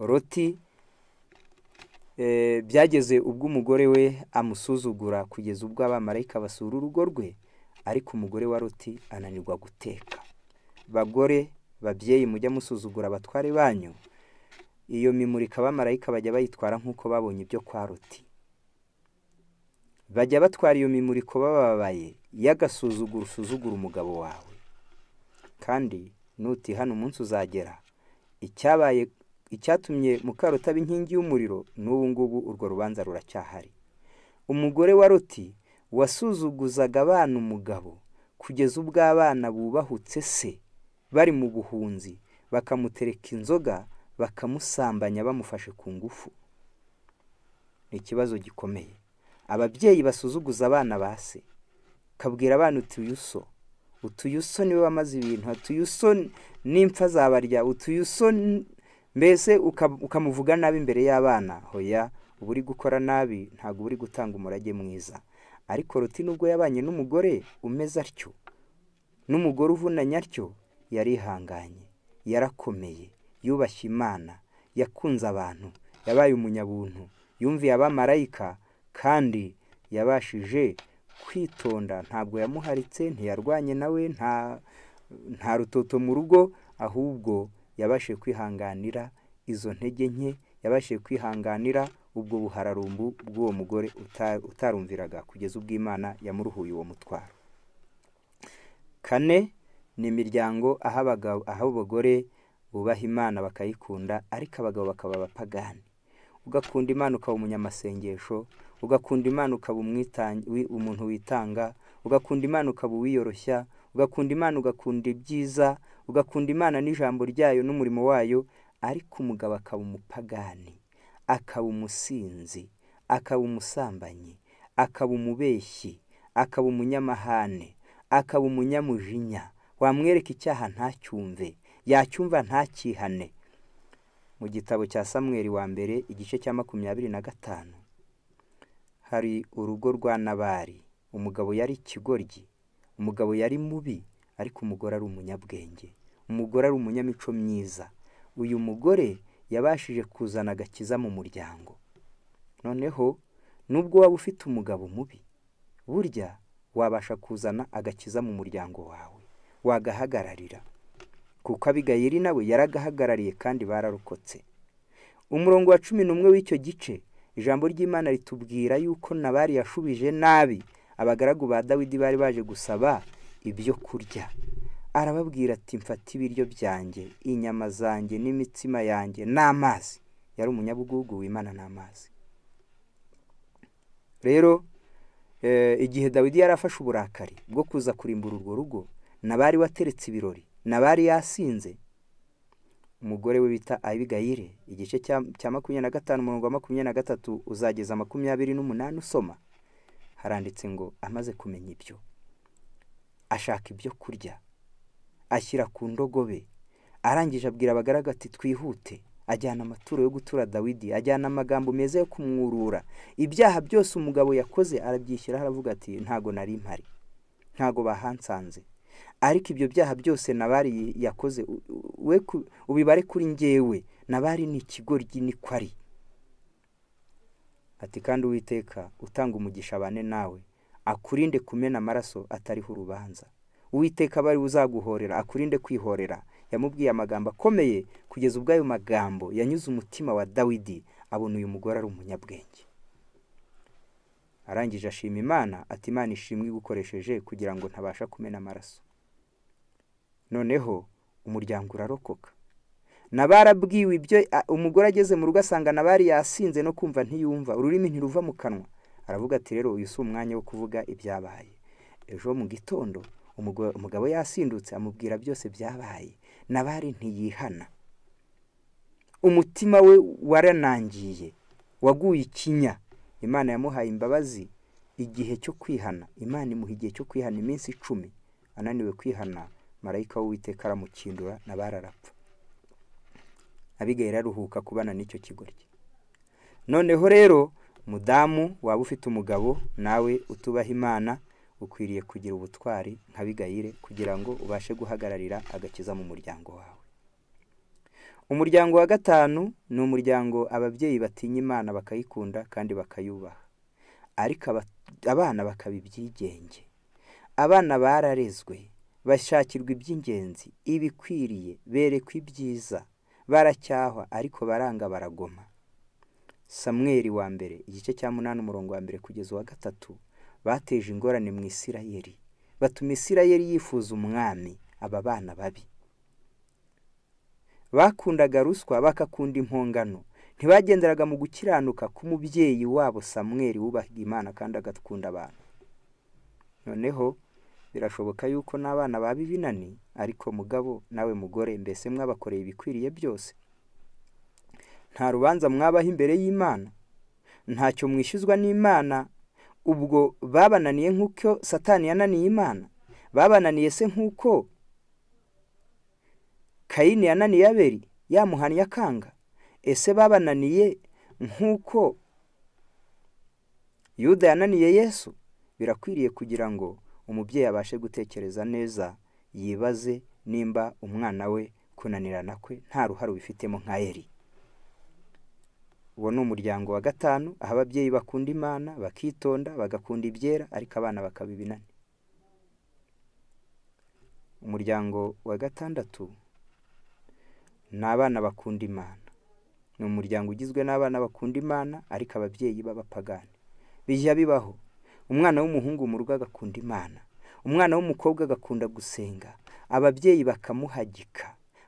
Roti eh, byageze ubwo umugore we amusuzugura kugeza ubwo abamarayika basura urugo rwe ariko umugore wa loti ananirwa guteka bagore babyeyi mujya musuzugura abatware banyu iyo mimurika abamarayika bajya bayitwara nk'uko babonye ibyo kwa ruti bajya batwara iyo mimuriko bababaye y'agasuzuguro usuzugura umugabo wawe kandi hano umunsi uzagera icyabaye icyatumye mukarutaba inkingi y'umuriro n'ubu ngubu urwo rubanza ruracyahari umugore wa ruti wasuzuguzaga abana umugabo kugeza ubwo abana bubahutse se bari mu buhunzi bakamutereka inzoga bakamusambanya bamufashe ku ngufu ni ikibazo gikomeye ababyeyi basuzuguza abana ba se kabwira abana utuyuso utuyuso niwe wamaze ibintu utuyuso n'impfa zabarya utuyuso mbese ukamuvuga nabi imbere y'abana hoya uba uri gukora nabi ntabwo uba uri gutanga umurage mwiza ariko ruti nubwo yabanye n'umugore umeze atyo n'umugore uvunanye atyo yarihanganye yarakomeye yubashye imana yakunze abantu yabaye umunyabuntu yumviye abamarayika kandi yabashije kwitonda ntabwo yamuharitse ntiyarwanye nawe nta rutoto mu rugo ahubwo yabashije kwihanganira izo ntege nke yabashije kwihanganira ubwo buhararumbu bw'uwo mugore utarumviraga kugeza ubwo imana yamuruhuye uwo mutwaro kane ni imiryango aho abagore bubaha imana bakayikunda ariko abagabo bakaba abapagani ugakunda imana ukaba umunyamasengesho ugakunda imana ukaba umuntu witanga ugakunda imana ukaba uwiyoroshya ugakunda imana ugakunda ibyiza ugakunda imana n'ijambo ryayo n'umurimo wayo ariko umugabo akaba umupagani akaba umusinzi akaba umusambanyi akaba umubeshyi akaba umunyamahane akaba umunyamujinya wamwereka icyaha ntacyumve yacyumva ntakihane mu gitabo cya samweri wa mbere igice cya makumyabiri na gatanu hari urugo rwa nabari umugabo yari ikigoryi umugabo yari mubi ariko umugore ari umunyabwenge umugore ari umunyamico myiza uyu mugore yabashije kuzana agakiza mu muryango noneho nubwo waba ufite umugabo mubi burya wabasha kuzana agakiza mu muryango wawe wagahagararira kuko abigayiri nawe yaragahagarariye kandi bararokotse umurongo wa cumi n'umwe w'icyo gice ijambo ry'imana ritubwira yuko nabari yashubije nabi abagaragu ba dawidi bari baje gusaba ibyo kurya arababwira ati mfata ibiryo byanjye inyama zanjye n'imitsima yanjye n'amazi yari umunyabugugu w'imana n'amazi rero eh, igihe dawidi yari afashe uburakari bwo kuza kurimbura urwo rugo nabari wateretse ibirori nabari yasinze umugore we bita abigayire igice cya makumyabiri na gatanu umurongo wa makumyabiri na gatatu uzageza makumyabiri n'umunani usoma haranditse ngo amaze kumenya ibyo ashaka ibyo kurya ashyira ku ndogobe arangije abwira abagaragu ati twihute ajyana amaturo yo gutura dawidi ajyana amagambo meza yo kumwurura ibyaha byose umugabo yakoze arabyishyiraho aravuga ati ntago nari mpari ntago bahansanze ariko ibyo byaha byose nabari yakoze we ubibare kuri ngewe nabari ni ikigoryi niko ari ati kandi uwiteka utanga umugisha abane nawe akurinde kumena amaraso atariho urubanza uwiteka bari uzaguhorera akurinde kwihorera yamubwiye amagambo akomeye kugeza ubwo ayo magambo yanyuze umutima wa dawidi abona uyu mugore ari umunyabwenge arangije ashima imana ati imana ishimwe igukoresheje kugira ngo ntabasha kumena amaraso noneho umuryango urarokoka nabarabwiwe ibyo umugore ageze mu rugo asanga nabari yasinze no kumva ntiyumva ururimi ntiruva mu kanwa aravuga ati rero uyu si umwanya wo kuvuga ibyabaye ejo mu gitondo umugabo yasindutse amubwira byose byabaye nabari ntiyihana umutima we waranangiye waguye ikinya imana yamuhaye imbabazi igihe cyo kwihana imana imuha igihe cyo kwihana iminsi icumi ananiwe kwihana marayika w'uwiteka aramukindura na bararapfa abigayira aruhuka kubana n'icyo kigoryi noneho rero mudamu waba ufite umugabo nawe utubaha imana ukwiriye kugira ubutwari nkabigayire kugira ngo ubashe guhagararira agakiza mu muryango wawe umuryango wa gatanu ni umuryango ababyeyi batinya imana bakayikunda kandi bakayubaha ariko abana bakaba ibyigenge abana bararezwe bashakirwa iby'ingenzi ibikwiriye berekwa ibyiza baracyahwa ariko baranga baragoma samweri wa mbere igice cya munani umurongo wa mbere kugeza uwa gatatu bateje ingorane mu isirayeri batuma isirayeri yifuza umwami aba bana babi bakundaga ruswa bakakunda impongano ntibagenderaga mu gukiranuka k'umubyeyi wabo samweri wubahaga imana kandi agakunda abantu noneho birashoboka yuko n'abana ba binani ariko mugabo nawe mugore mbese mwabakoreye ibikwiriye byose nta rubanza mwabaho imbere y'imana ntacyo mwishyuzwa n'imana ubwo babananiye nk'uko satani yananiye imana babananiye se nk'uko kayini yananiye aberi yamuhannye akanga ese babananiye nk'uko yuda yananiye yesu birakwiriye kugira ngo umubyeyi abashe gutekereza neza yibaze nimba umwana we kunanirana kwe nta ruhare ubifitemo nka eri uwo ni umuryango wa gatanu aho ababyeyi bakunda imana bakitonda bagakunda ibyera ariko abana bakaba ibinani umuryango wa gatandatu ni abana bakunda imana ni umuryango ugizwe n'abana bakunda imana ariko ababyeyi b'abapagani bijya bibaho umwana w'umuhungu mu rugo agakunda imana umwana w'umukobwa agakunda gusenga ababyeyi bakamuhagika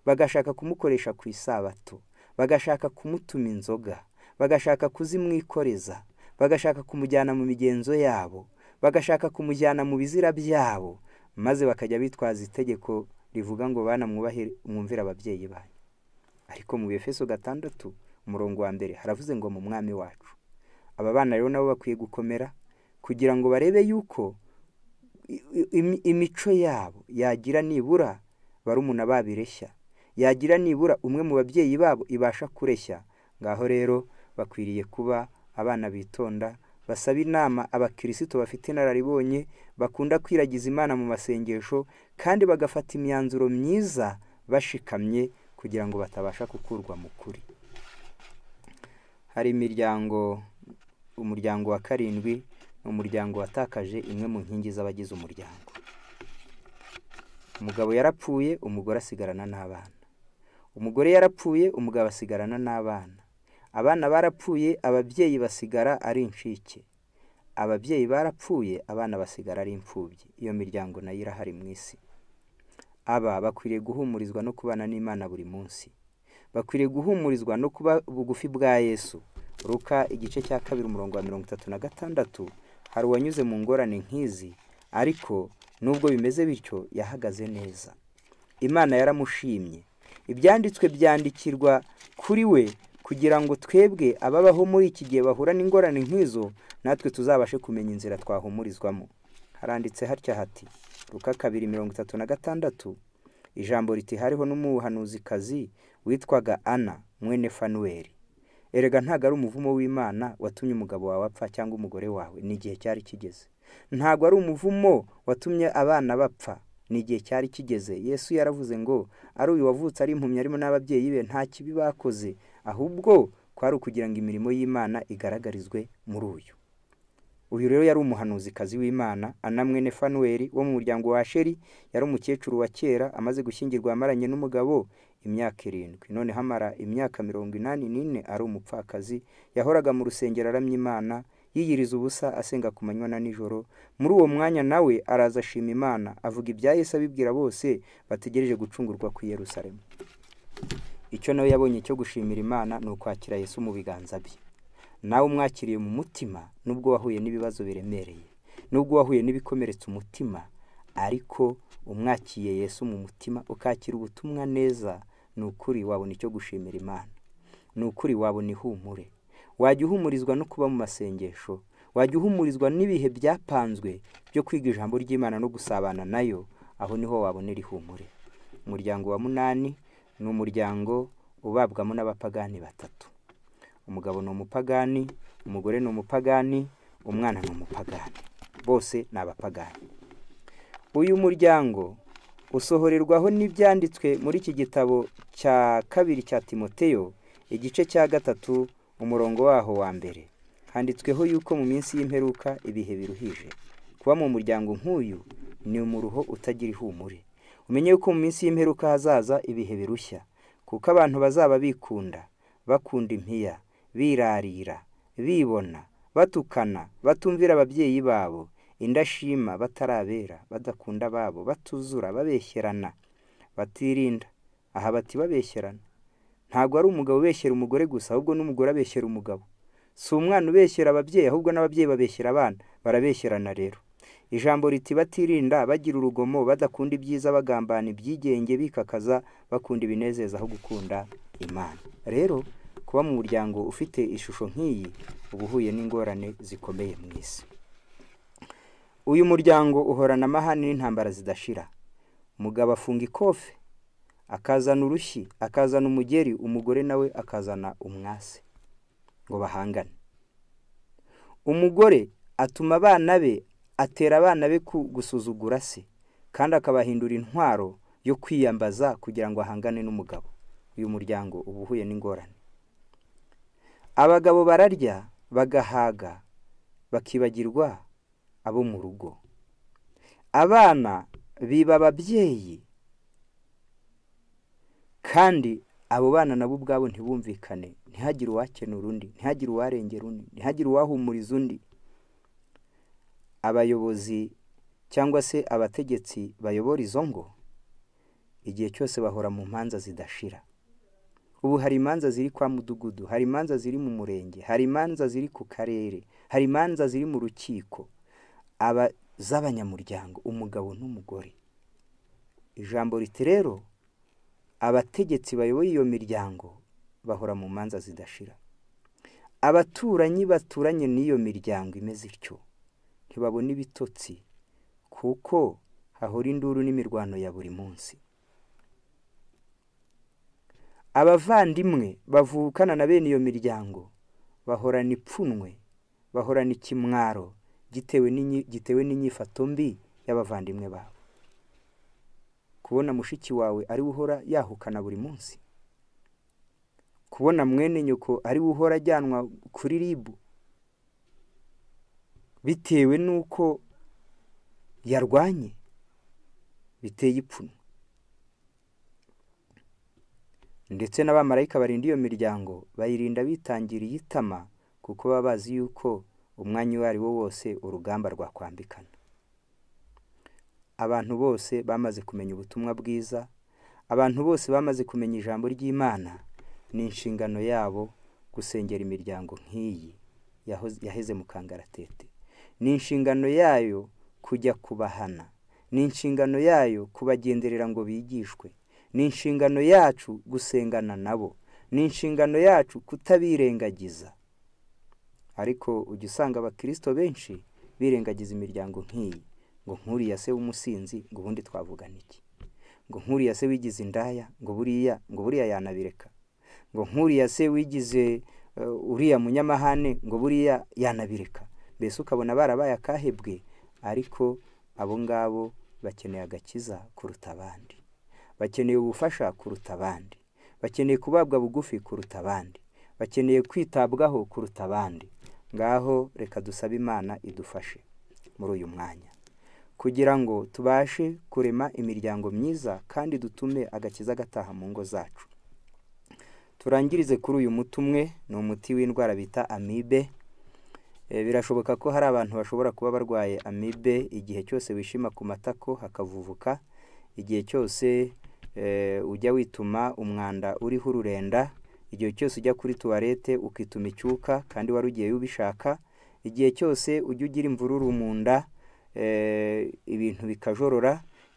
bagashaka kumukoresha ku isabato bagashaka kumutuma inzoga bagashaka kuzimwikoreza bagashaka kumujyana mu migenzo yabo bagashaka kumujyana mu bizira byabo maze bakajya bitwaza itegeko rivuga ngo bana mwumvire ababyeyi banyu ariko mu bifeso gatandatu umurongo wa mbere haravuze ngo mu mwami wacu aba bana rero nabo bakwiye gukomera kugira ngo barebe yuko imico yabo yagira nibura barumuna babireshya yagira nibura umwe mu babyeyi babo ibasha kureshya ngaho rero bakwiriye kuba abana bitonda basaba inama abakirisito bafite inararibonye bakunda kwiragiza imana mu masengesho kandi bagafata imyanzuro myiza bashikamye kugira ngo batabasha gukurwa mu kuri hari imiryango umuryango wa karindwi umuryango watakaje imwe mu nkingi z'abagize umuryango umugabo yarapfuye umugore asigarana n'abana umugore yarapfuye umugabo asigarana n'abana abana barapfuye ababyeyi basigara ari inshike ababyeyi barapfuye abana basigara ari imfubyi iyo miryango nayo irahari mu isi aba bakwiriye guhumurizwa no kubana n'imana buri munsi bakwiriye guhumurizwa no kuba bugufi bwa yesu ruka igice cya kabiri umurongo wa mirongo itatu na gatandatu hari uwanyuze mu ngorane nk'izi ariko nubwo bimeze bityo yahagaze neza imana yaramushimye ibyanditswe byandikirwa kuri we kugira ngo twebwe ababaho muri iki gihe bahura n'ingorane nk'izo natwe tuzabashe kumenya inzira twahumurizwamo haranditse hatya hati ruka kabiri mirongo itatu na gatandatu ijambo riti hariho n'umuhanuzikazi witwaga ana mwene fanuweli erega ntabwo ari umuvumo w'imana watumye umugabo wawe apfa cyangwa umugore wawe ni igihe cyari kigeze ntabwo ari umuvumo watumye abana bapfa ni igihe cyari kigeze yesu yaravuze ngo ari uyu wavutse ari impumyi arimo n'ababyeyi be nta kibi bakoze ahubwo kwari ukugira ngo imirimo y'imana igaragarizwe muri uyu uyu rero yari umuhanuzikazi w'imana anamwene fanuweli wo mu muryango wa sheri yari umukecuru wa kera amaze gushyingirwa amaranye n'umugabo imyaka irindwi none hamara imyaka mirongo inani n'ine ari umupfakazi yahoraga mu rusengero aramya imana yiyiriza ubusa asenga ku manywa na nijoro muri uwo mwanya nawe araza ashima imana avuga ibya Yesu abibwira bose bategereje gucungurwa ku Yerusalemu icyo nawe yabonye cyo gushimira imana ni ukwakira Yesu mu biganza bye nawe umwakiriye mu mutima nubwo wahuye n'ibibazo biremereye nubwo wahuye n’ibikomeretse umutima ariko umwakiye Yesu mu mutima ukakira ubutumwa neza ni ukuri wabona icyo gushimira imana ni ukuri wabona ihumure wajya uhumurizwa no kuba mu masengesho wajya uhumurizwa n'ibihe byapanzwe byo kwiga ijambo ry'imana no gusabana nayo aho niho wabonera ihumure umuryango wa munani ni umuryango ubabwamo n'abapagani batatu umugabo ni umupagani umugore ni umupagani umwana ni umupagani bose ni abapagani uyu muryango usohorerwaho n'ibyanditswe muri iki gitabo cya kabiri cya timoteyo igice cya gatatu umurongo waho wa mbere handitsweho yuko mu minsi y'imperuka ibihe biruhije kuba mu muryango nk'uyu ni umuruho utagira ihumure umenye yuko mu minsi y'imperuka hazaza ibihe birushya kuko abantu bazaba bikunda bakunda impiya birarira bibona batukana batumvira ababyeyi babo indashima batarabera badakunda ababo batuzura babeshyerana batirinda aha bati babeshyerana ntabwo ari umugabo ubeshyera umugore gusa ahubwo n'umugore abeshyera umugabo si umwana ubeshyera ababyeyi ahubwo n'ababyeyi babeshyera abana barabeshyerana rero ijambo riti batirinda bagira urugomo badakunda ibyiza bagambana ibyigenge bikakaza bakunda ibinezeza aho gukunda imana rero kuba mu muryango ufite ishusho nk'iyi uba uhuye n'ingorane zikomeye mu isi uyu muryango uhorana amahane n'intambara zidashira mugabo afunga ikofe akazana urushyi akazana umugeri umugore nawe akazana umwase ngo bahangane umugore atuma abana be atera abana be gusuzugura se kandi akabahindura intwaro yo kwiyambaza kugira ngo ahangane n'umugabo uyu muryango uba uhuye n'ingorane abagabo bararya bagahaga bakibagirwa abo mu rugo abana biba ababyeyi kandi abo bana nabo ubwabo ntibumvikane ntihagire uwakenura undi ntihagire uwarengera undi ntihagire uwahumuriza undi abayobozi cyangwa se abategetsi bayobora izo ngo igihe cyose bahora mu manza zidashira ubu hari imanza ziri kwa mudugudu hari imanza ziri mu murenge hari imanza ziri ku karere hari imanza ziri mu rukiko z'abanyamuryango umugabo n'umugore ijambo riti rero abategetsi bayoboye iyo miryango bahora mu manza zidashira abaturanyi baturanye n'iyo miryango imeze ityo ntibabona ibitotsi kuko hahora induru n'imirwano ya buri munsi abavandimwe bavukana na bene iyo miryango bahorana ipfunwe bahorana ikimwaro gitewe n'inyifato mbi y'abavandimwe babo kubona mushiki wawe ari uhora yahukana buri munsi kubona mwene nyoko ari uhora ajyanwa kuri ribu bitewe n'uko yarwanye biteye ipfunwe ndetse n'abamarayika barinda iyo miryango bayirinda bitangiriye itama kuko baba bazi yuko umwanya uwo ari wo wose urugamba rwakwambikana abantu bose bamaze kumenya ubutumwa bwiza abantu bose bamaze kumenya ijambo ry'imana ni inshingano yabo gusengera imiryango nk'iyi yaheze mu kangaratete ni inshingano yayo kujya kubahana ni inshingano yayo kubagenderera ngo bigishwe ni inshingano yacu gusengana nabo ni inshingano yacu kutabirengagiza ariko ujya usanga abakirisito benshi birengagiza imiryango nk'iyi ngo nkuriya se w'umusinzi ngo ubundi twavugana iki ngo nkuriya se wigize indaya ngo buriya ngo buriya yanabireka ngo nkuriya se wigize eh, uriya munyamahane ngo buriya yanabireka mbese ukabona barabaye akahebwe ariko abo ngabo bakeneye agakiza kuruta abandi bakeneye ubufasha kuruta abandi bakeneye kubabwa bugufi kuruta abandi bakeneye kwitabwaho kuruta abandi ngaho reka dusabe imana idufashe muri uyu mwanya kugira ngo tubashe kurema imiryango myiza kandi dutume agakiza gataha mu ngo zacu turangirize kuri uyu muti umwe ni umuti w'indwara bita amibe eh, birashoboka ko hari abantu bashobora kuba barwaye amibe igihe cyose wishima ku matako hakavuvuka igihe cyose eh, ujya wituma umwanda uriho ururenda igihe cyose ujya kuri tuwarete ukituma icyuka kandi wari ugiye ubishaka igihe cyose ujya ugira imvururu mu nda eh, ibintu bikajorora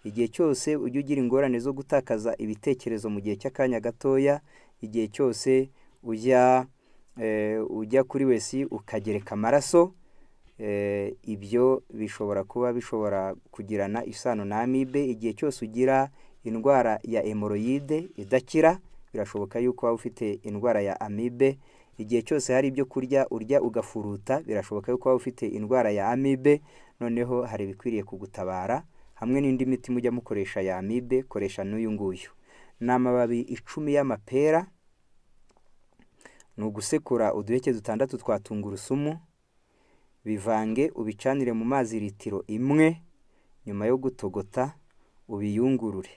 igihe cyose ujya ugira ingorane zo gutakaza ibitekerezo mu gihe cy'akanya gatoya igihe cyose ujya eh, ujya kuri wesi ukagereka amaraso eh, ibyo bishobora kuba bishobora kugirana isano na amibe igihe cyose ugira indwara ya emoroyide idakira birashoboka yuko waba ufite indwara ya amibe igihe cyose hari ibyo kurya urya ugafuruta birashoboka yuko waba ufite indwara ya amibe noneho hari ibikwiriye kugutabara hamwe n'indi miti mujya mukoresha ya amibe koresha n'uyu nguyu ni amababi icumi y'amapera ni ugusekura uduheke dutandatu twa tungurusumu bivange ubicanire mu mazi litiro imwe nyuma yo gutogota ubiyungurure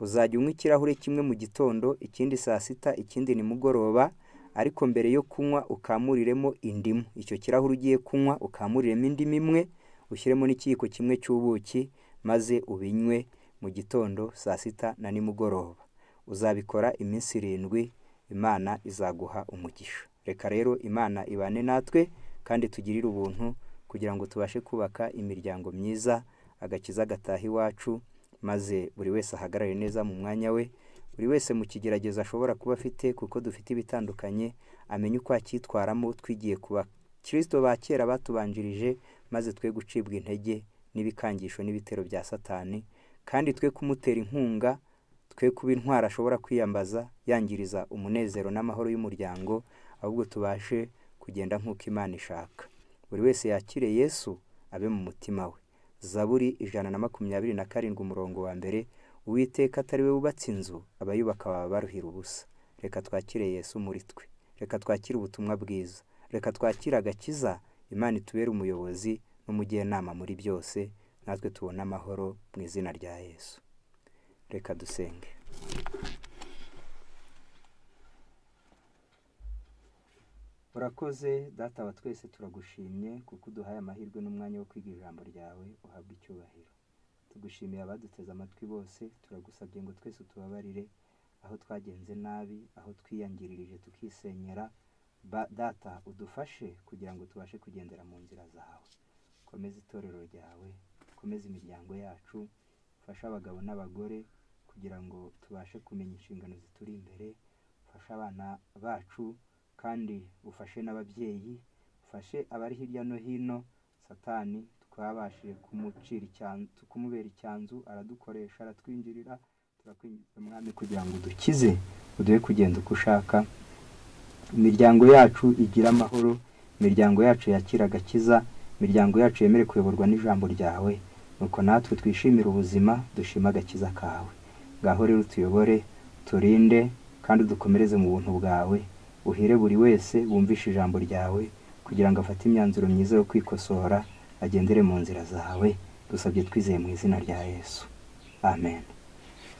uzajya unywa ikirahure kimwe mu gitondo ikindi saa sita ikindi nimugoroba ariko mbere yo kunywa ukamuriremo indimu icyo kirahure ugiye kunywa ukamuriremo indimu imwe ushyiremo n'ikiyiko kimwe cy'ubuki maze ubinywe mu gitondo saa sita na nimugoroba uzabikora iminsi irindwi imana izaguha umugisha reka rero imana ibane natwe kandi tugirire ubuntu kugira ngo tubashe kubaka imiryango myiza agakiza gataha iwacu maze buri wese ahagarare neza mu mwanya we buri wese mu kigerageza ashobora kuba afite kuko dufite ibitandukanye amenye uko acyitwaramo twigiye ku bakirisito ba kera batubanjirije maze twe gucibwa intege n'ibikangisho n'ibitero bya satani kandi twe kumutera inkunga twe kuba intwara ashobora kwiyambaza yangiriza umunezero n'amahoro y'umuryango ahubwo tubashe kugenda nk'uko imana ishaka buri wese yakire yesu abe mu mutima we zaburi ijana na makumyabiri na karindwi umurongo wa mbere uwiteka atari we wubatse inzu abayubaka baba baruhira ubusa reka twakire yesu muri twe reka twakire ubutumwa bwiza reka twakire agakiza imana itubere umuyobozi n'umujyanama muri byose natwe tubone amahoro mu izina rya yesu reka dusenge urakoze data wa twese turagushimye kuko uduhaye amahirwe n'umwanya wo kwiga ijambo ryawe uhabwa icyubahiro tugushimiye abaduteze amatwi bose turagusabye ngo twese utubabarire aho twagenze nabi aho twiyangiririje tukisenyera data udufashe kugira ngo tubashe kugendera mu nzira zawe komeza itorero ryawe komeza imiryango yacu ufashe abagabo n'abagore kugira ngo tubashe kumenya inshingano zituri imbere ufashe abana bacu kandi bufashe n'ababyeyi bufashe abari hirya no hino satani twabashije kumucira icyanzu kumubera icyanzu aradukoresha aratwinjirira turakwinginze mwami kugira ngo dukize uduhe kugenda uko ushaka imiryango yacu igira amahoro imiryango yacu yakira agakiza imiryango yacu yemere kuyoborwa n'ijambo ryawe nuko natwe twishimire ubuzima dushima agakiza kawe ngaho rero tuyobore turinde kandi dukomereze mu buntu bwawe uhere buri wese wumvishe ijambo ryawe kugira ngo afate imyanzuro myiza yo kwikosora agendere mu nzira zawe dusabye twizeye mu izina rya yesu amen